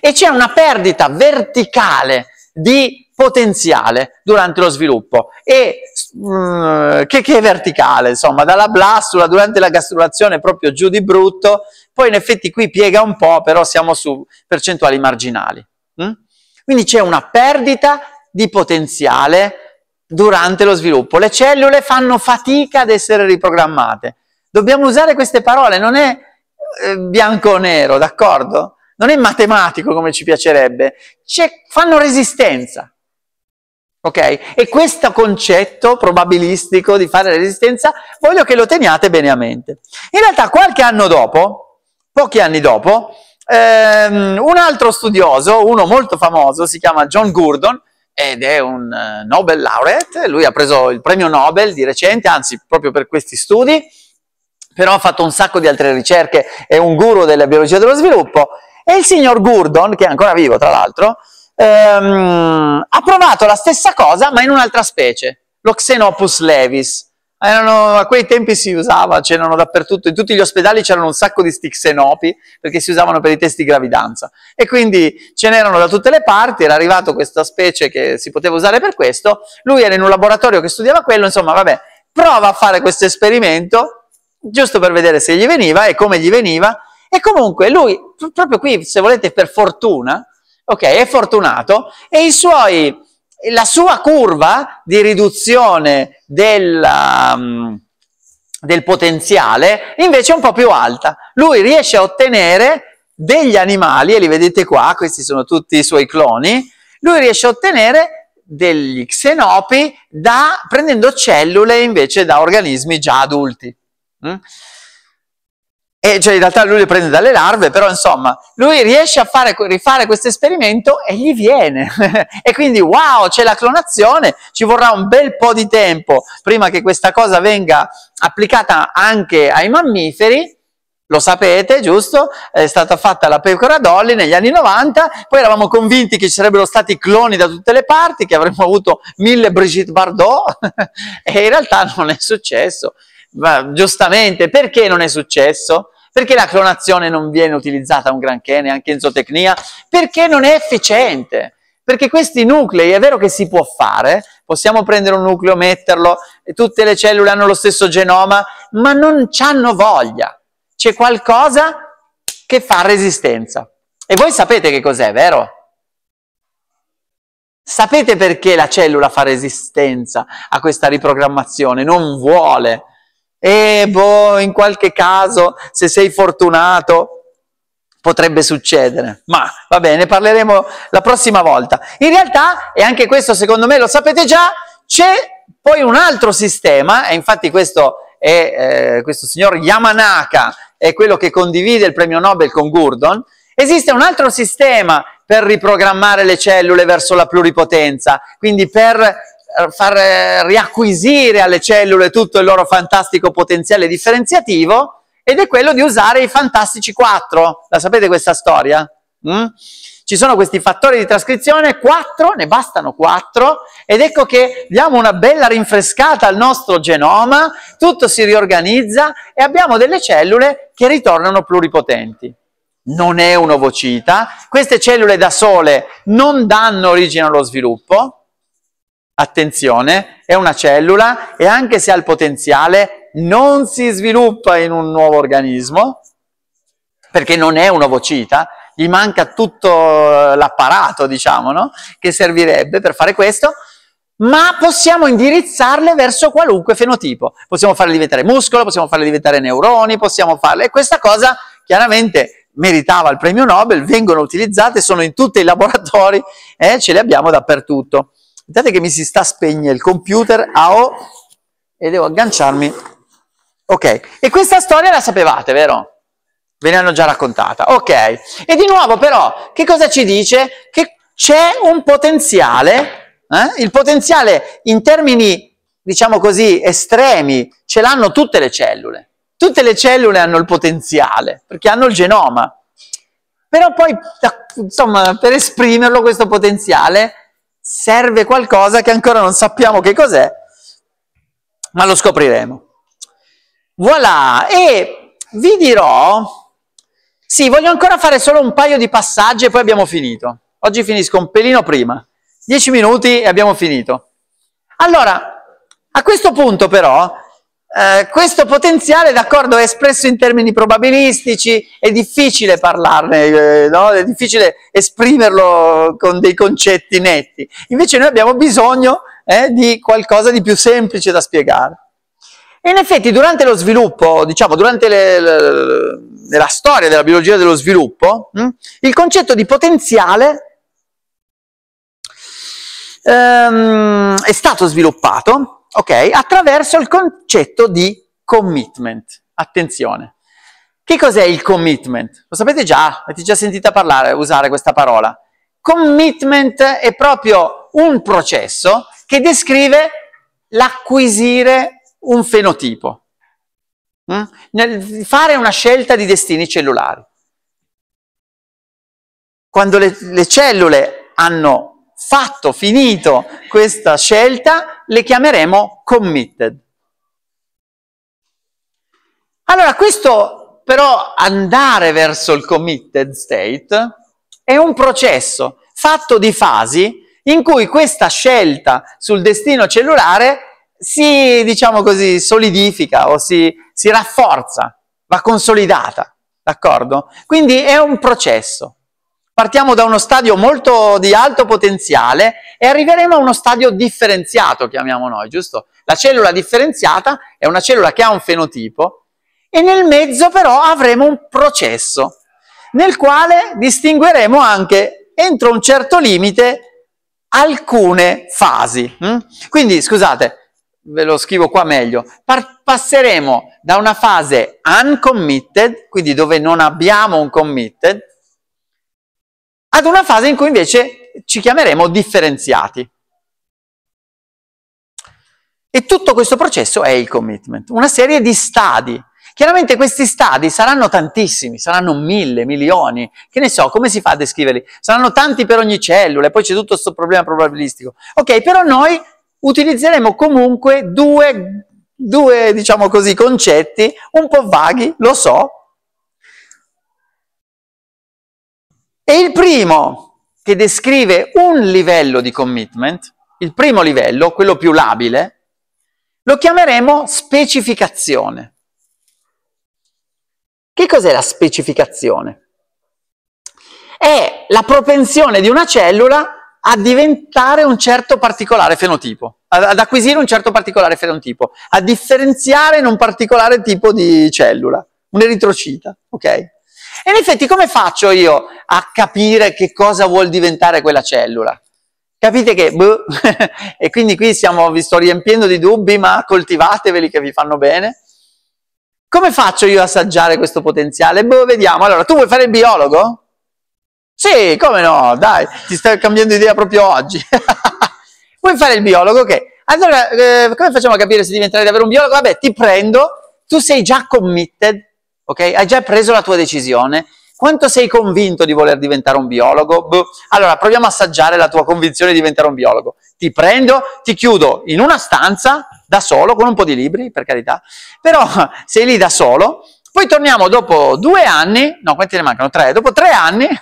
E c'è una perdita verticale di potenziale durante lo sviluppo e mm, che, che, è verticale, insomma, dalla blastula durante la gastrulazione proprio giù di brutto, poi in effetti qui piega un po', però siamo su percentuali marginali. Mm? Quindi c'è una perdita di potenziale durante lo sviluppo. Le cellule fanno fatica ad essere riprogrammate. Dobbiamo usare queste parole, non è eh, bianco o nero, d'accordo? Non è matematico come ci piacerebbe, fanno resistenza. Ok? E questo concetto probabilistico di fare resistenza voglio che lo teniate bene a mente. In realtà qualche anno dopo, pochi anni dopo, ehm, un altro studioso, uno molto famoso, si chiama John Gurdon, ed è un eh, Nobel laureate, lui ha preso il premio Nobel di recente, anzi proprio per questi studi, però ha fatto un sacco di altre ricerche, è un guru della biologia dello sviluppo, e il signor Gurdon, che è ancora vivo tra l'altro, ehm, ha provato la stessa cosa ma in un'altra specie, lo Xenopus levis. Erano, a quei tempi si usava, c'erano dappertutto, in tutti gli ospedali c'erano un sacco di sti xenopi perché si usavano per i test di gravidanza e quindi ce n'erano da tutte le parti, era arrivato questa specie che si poteva usare per questo, lui era in un laboratorio che studiava quello, insomma vabbè, prova a fare questo esperimento giusto per vedere se gli veniva e come gli veniva e comunque lui, proprio qui se volete per fortuna, ok, è fortunato e i suoi, la sua curva di riduzione della, mm, del potenziale invece è un po' più alta. Lui riesce a ottenere degli animali, e li vedete qua, questi sono tutti i suoi cloni, lui riesce a ottenere degli xenopi da, prendendo cellule invece da organismi già adulti. Mm? E cioè in realtà lui le prende dalle larve, però insomma, lui riesce a fare, rifare questo esperimento e gli viene. <laughs> e quindi wow, c'è la clonazione, ci vorrà un bel po' di tempo prima che questa cosa venga applicata anche ai mammiferi. Lo sapete, giusto? È stata fatta la pecora Dolly negli anni 90, poi eravamo convinti che ci sarebbero stati cloni da tutte le parti, che avremmo avuto mille Brigitte Bardot, <laughs> e in realtà non è successo va, giustamente, perché non è successo? Perché la clonazione non viene utilizzata un granché neanche in zootecnia? Perché non è efficiente? Perché questi nuclei è vero che si può fare, possiamo prendere un nucleo, metterlo, e tutte le cellule hanno lo stesso genoma, ma non ci hanno voglia. C'è qualcosa che fa resistenza. E voi sapete che cos'è, vero? Sapete perché la cellula fa resistenza a questa riprogrammazione? Non vuole. E boh, in qualche caso, se sei fortunato, potrebbe succedere. Ma va bene, ne parleremo la prossima volta. In realtà, e anche questo secondo me lo sapete già, c'è poi un altro sistema, e infatti questo, è, eh, questo signor Yamanaka è quello che condivide il premio Nobel con Gurdon, esiste un altro sistema per riprogrammare le cellule verso la pluripotenza, quindi per far eh, riacquisire alle cellule tutto il loro fantastico potenziale differenziativo ed è quello di usare i fantastici 4. La sapete questa storia? Mm? Ci sono questi fattori di trascrizione, 4, ne bastano 4, ed ecco che diamo una bella rinfrescata al nostro genoma, tutto si riorganizza e abbiamo delle cellule che ritornano pluripotenti non è un ovocita, queste cellule da sole non danno origine allo sviluppo, attenzione, è una cellula e anche se ha il potenziale non si sviluppa in un nuovo organismo perché non è un ovocita, gli manca tutto eh, l'apparato, diciamo, no? che servirebbe per fare questo, ma possiamo indirizzarle verso qualunque fenotipo. Possiamo farle diventare muscolo, possiamo farle diventare neuroni, possiamo farle... E questa cosa chiaramente meritava il premio Nobel, vengono utilizzate, sono in tutti i laboratori, eh, ce le abbiamo dappertutto. Vedete che mi si sta spegne il computer, AO, e devo agganciarmi. Ok, e questa storia la sapevate, vero? Ve ne hanno già raccontata. Ok, e di nuovo però, che cosa ci dice? Che c'è un potenziale, eh? il potenziale in termini, diciamo così, estremi, ce l'hanno tutte le cellule. Tutte le cellule hanno il potenziale, perché hanno il genoma. Però poi, insomma, per esprimerlo questo potenziale serve qualcosa che ancora non sappiamo che cos'è, ma lo scopriremo. Voilà, e vi dirò... Sì, voglio ancora fare solo un paio di passaggi e poi abbiamo finito. Oggi finisco un pelino prima. Dieci minuti e abbiamo finito. Allora, a questo punto però eh, questo potenziale, d'accordo, è espresso in termini probabilistici, è difficile parlarne, eh, no? è difficile esprimerlo con dei concetti netti. Invece noi abbiamo bisogno eh, di qualcosa di più semplice da spiegare. E in effetti durante lo sviluppo, diciamo, durante le, le, la storia della biologia dello sviluppo, mh, hm, il concetto di potenziale ehm, è stato sviluppato ok? Attraverso il concetto di commitment. Attenzione. Che cos'è il commitment? Lo sapete già, avete già sentito parlare, usare questa parola. Commitment è proprio un processo che descrive l'acquisire un fenotipo, mm? nel fare una scelta di destini cellulari. Quando le, le cellule hanno fatto, finito questa scelta, le chiameremo committed. Allora, questo però andare verso il committed state è un processo fatto di fasi in cui questa scelta sul destino cellulare si, diciamo così, solidifica o si, si rafforza, va consolidata, d'accordo? Quindi è un processo. Partiamo da uno stadio molto di alto potenziale e arriveremo a uno stadio differenziato, chiamiamo noi, giusto? La cellula differenziata è una cellula che ha un fenotipo e nel mezzo però avremo un processo nel quale distingueremo anche entro un certo limite alcune fasi. Hm? Quindi, scusate, ve lo scrivo qua meglio, passeremo da una fase uncommitted, quindi dove non abbiamo un committed, ad una fase in cui invece ci chiameremo differenziati. E tutto questo processo è il commitment, una serie di stadi. Chiaramente questi stadi saranno tantissimi, saranno mille, milioni, che ne so, come si fa a descriverli? Saranno tanti per ogni cellula e poi c'è tutto questo problema probabilistico. Ok, però noi utilizzeremo comunque due, due diciamo così, concetti un po' vaghi, lo so, E il primo che descrive un livello di commitment, il primo livello, quello più labile, lo chiameremo specificazione. Che cos'è la specificazione? È la propensione di una cellula a diventare un certo particolare fenotipo, ad acquisire un certo particolare fenotipo, a differenziare in un particolare tipo di cellula, un eritrocita, ok? E in effetti come faccio io a capire che cosa vuol diventare quella cellula? Capite che... Boh, <laughs> e quindi qui siamo, vi sto riempiendo di dubbi, ma coltivateveli che vi fanno bene. Come faccio io a assaggiare questo potenziale? Boh, vediamo. Allora, tu vuoi fare il biologo? Sì, come no, dai, ti stai cambiando idea proprio oggi. <laughs> vuoi fare il biologo? Ok. Allora, eh, come facciamo a capire se diventerai davvero un biologo? Vabbè, ti prendo, tu sei già committed, ok? Hai già preso la tua decisione. Quanto sei convinto di voler diventare un biologo? Boh. Allora proviamo a assaggiare la tua convinzione di diventare un biologo. Ti prendo, ti chiudo in una stanza da solo, con un po' di libri, per carità, però <laughs> sei lì da solo. Poi torniamo dopo due anni, no, quanti ne mancano? Tre, dopo tre anni <laughs>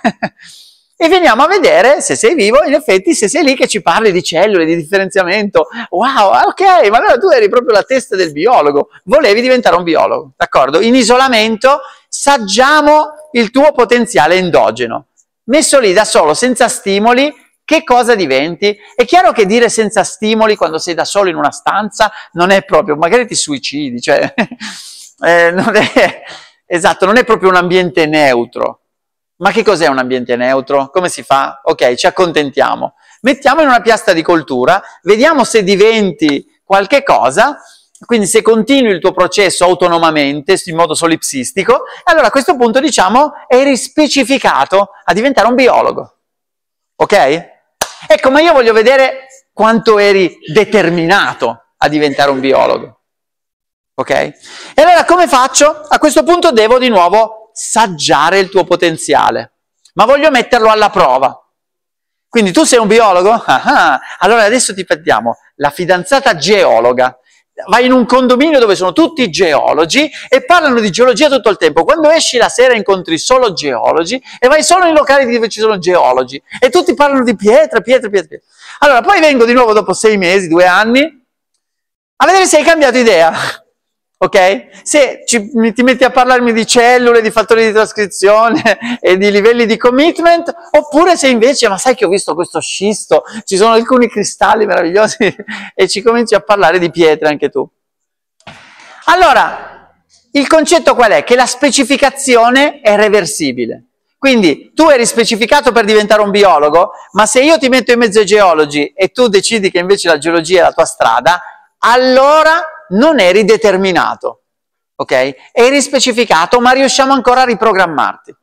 e veniamo a vedere se sei vivo, in effetti se sei lì che ci parli di cellule, di differenziamento, wow, ok, ma allora tu eri proprio la testa del biologo, volevi diventare un biologo, d'accordo? In isolamento saggiamo il tuo potenziale endogeno, messo lì da solo, senza stimoli, che cosa diventi? È chiaro che dire senza stimoli quando sei da solo in una stanza non è proprio, magari ti suicidi, cioè, <laughs> eh, non è, esatto, non è proprio un ambiente neutro, ma che cos'è un ambiente neutro? Come si fa? Ok, ci accontentiamo. Mettiamo in una piastra di coltura, vediamo se diventi qualche cosa, quindi se continui il tuo processo autonomamente, in modo solipsistico, allora a questo punto diciamo eri specificato a diventare un biologo. Ok? Ecco, ma io voglio vedere quanto eri determinato a diventare un biologo. Ok? E allora come faccio? A questo punto devo di nuovo saggiare il tuo potenziale, ma voglio metterlo alla prova. Quindi tu sei un biologo? <laughs> Ah, ah, allora adesso ti prendiamo la fidanzata geologa. Vai in un condominio dove sono tutti geologi e parlano di geologia tutto il tempo. Quando esci la sera incontri solo geologi e vai solo in locali dove ci sono geologi e tutti parlano di pietra, pietra, pietra. pietra. Allora poi vengo di nuovo dopo sei mesi, due anni, a vedere se hai cambiato idea. Ok? Se ci, ti metti a parlarmi di cellule, di fattori di trascrizione <laughs> e di livelli di commitment, oppure se invece, ma sai che ho visto questo scisto, ci sono alcuni cristalli meravigliosi <laughs> e ci cominci a parlare di pietre anche tu. Allora, il concetto qual è? Che la specificazione è reversibile. Quindi tu eri specificato per diventare un biologo, ma se io ti metto in mezzo ai geologi e tu decidi che invece la geologia è la tua strada, allora non eri determinato, ok? Eri specificato, ma riusciamo ancora a riprogrammarti.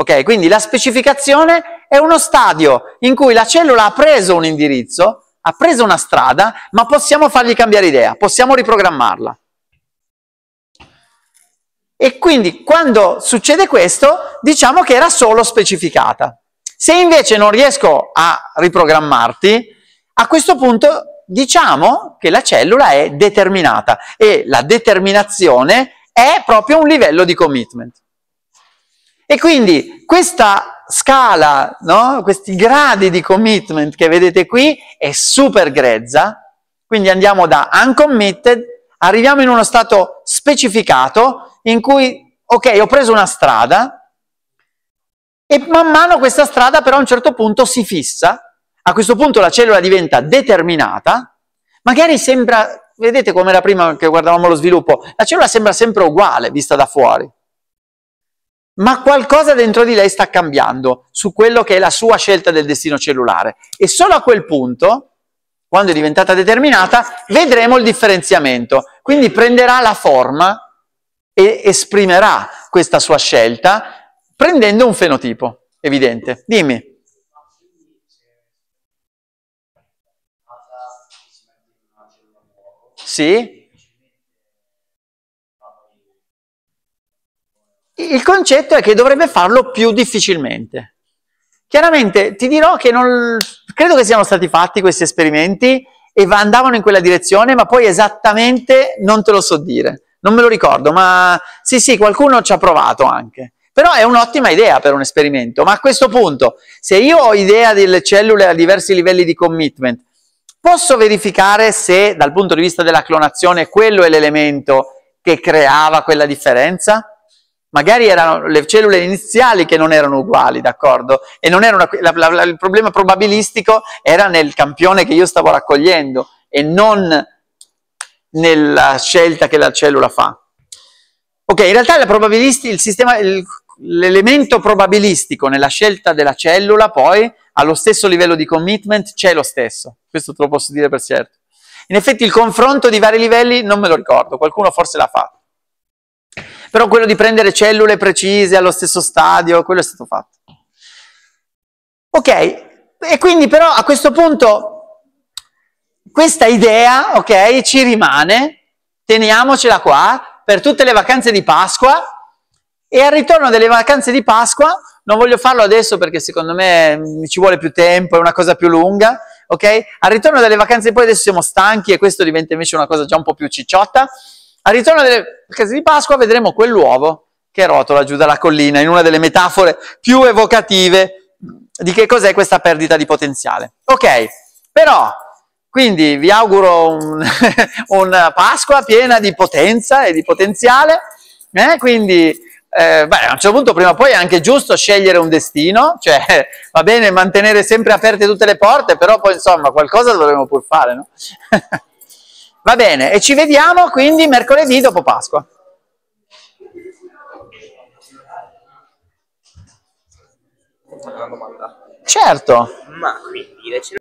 Ok, quindi la specificazione è uno stadio in cui la cellula ha preso un indirizzo, ha preso una strada, ma possiamo fargli cambiare idea, possiamo riprogrammarla. E quindi quando succede questo, diciamo che era solo specificata. Se invece non riesco a riprogrammarti, a questo punto diciamo che la cellula è determinata e la determinazione è proprio un livello di commitment. E quindi questa scala, no? questi gradi di commitment che vedete qui è super grezza, quindi andiamo da uncommitted, arriviamo in uno stato specificato in cui, ok, ho preso una strada e man mano questa strada però a un certo punto si fissa a questo punto la cellula diventa determinata, magari sembra, vedete come era prima che guardavamo lo sviluppo, la cellula sembra sempre uguale vista da fuori, ma qualcosa dentro di lei sta cambiando su quello che è la sua scelta del destino cellulare e solo a quel punto, quando è diventata determinata, vedremo il differenziamento, quindi prenderà la forma e esprimerà questa sua scelta prendendo un fenotipo evidente. Dimmi. Sì? Il concetto è che dovrebbe farlo più difficilmente. Chiaramente ti dirò che non credo che siano stati fatti questi esperimenti e andavano in quella direzione, ma poi esattamente non te lo so dire. Non me lo ricordo, ma sì, sì, qualcuno ci ha provato anche. Però è un'ottima idea per un esperimento. Ma a questo punto, se io ho idea delle cellule a diversi livelli di commitment, Posso verificare se dal punto di vista della clonazione quello è l'elemento che creava quella differenza? Magari erano le cellule iniziali che non erano uguali, d'accordo? E una, la, la, il problema probabilistico era nel campione che io stavo raccogliendo e non nella scelta che la cellula fa. Ok, in realtà il, sistema, il l'elemento probabilistico nella scelta della cellula poi allo stesso livello di commitment c'è lo stesso, questo te lo posso dire per certo. In effetti il confronto di vari livelli non me lo ricordo, qualcuno forse l'ha fatto. Però quello di prendere cellule precise allo stesso stadio, quello è stato fatto. Ok, e quindi però a questo punto questa idea, ok, ci rimane, teniamocela qua, per tutte le vacanze di Pasqua e al ritorno delle vacanze di Pasqua, non voglio farlo adesso perché secondo me mm, ci vuole più tempo, è una cosa più lunga, ok? Al ritorno delle vacanze di poi adesso siamo stanchi e questo diventa invece una cosa già un po' più cicciotta. Al ritorno delle vacanze di Pasqua vedremo quell'uovo che rotola giù dalla collina in una delle metafore più evocative mm, di che cos'è questa perdita di potenziale. Ok, però quindi vi auguro un, <laughs> una Pasqua piena di potenza e di potenziale, eh? quindi eh, beh, a un certo punto prima o poi è anche giusto scegliere un destino, cioè <laughs> va bene mantenere sempre aperte tutte le porte, però poi insomma qualcosa dovremmo pur fare, no? <laughs> va bene, e ci vediamo quindi mercoledì dopo Pasqua. Certo. Ma quindi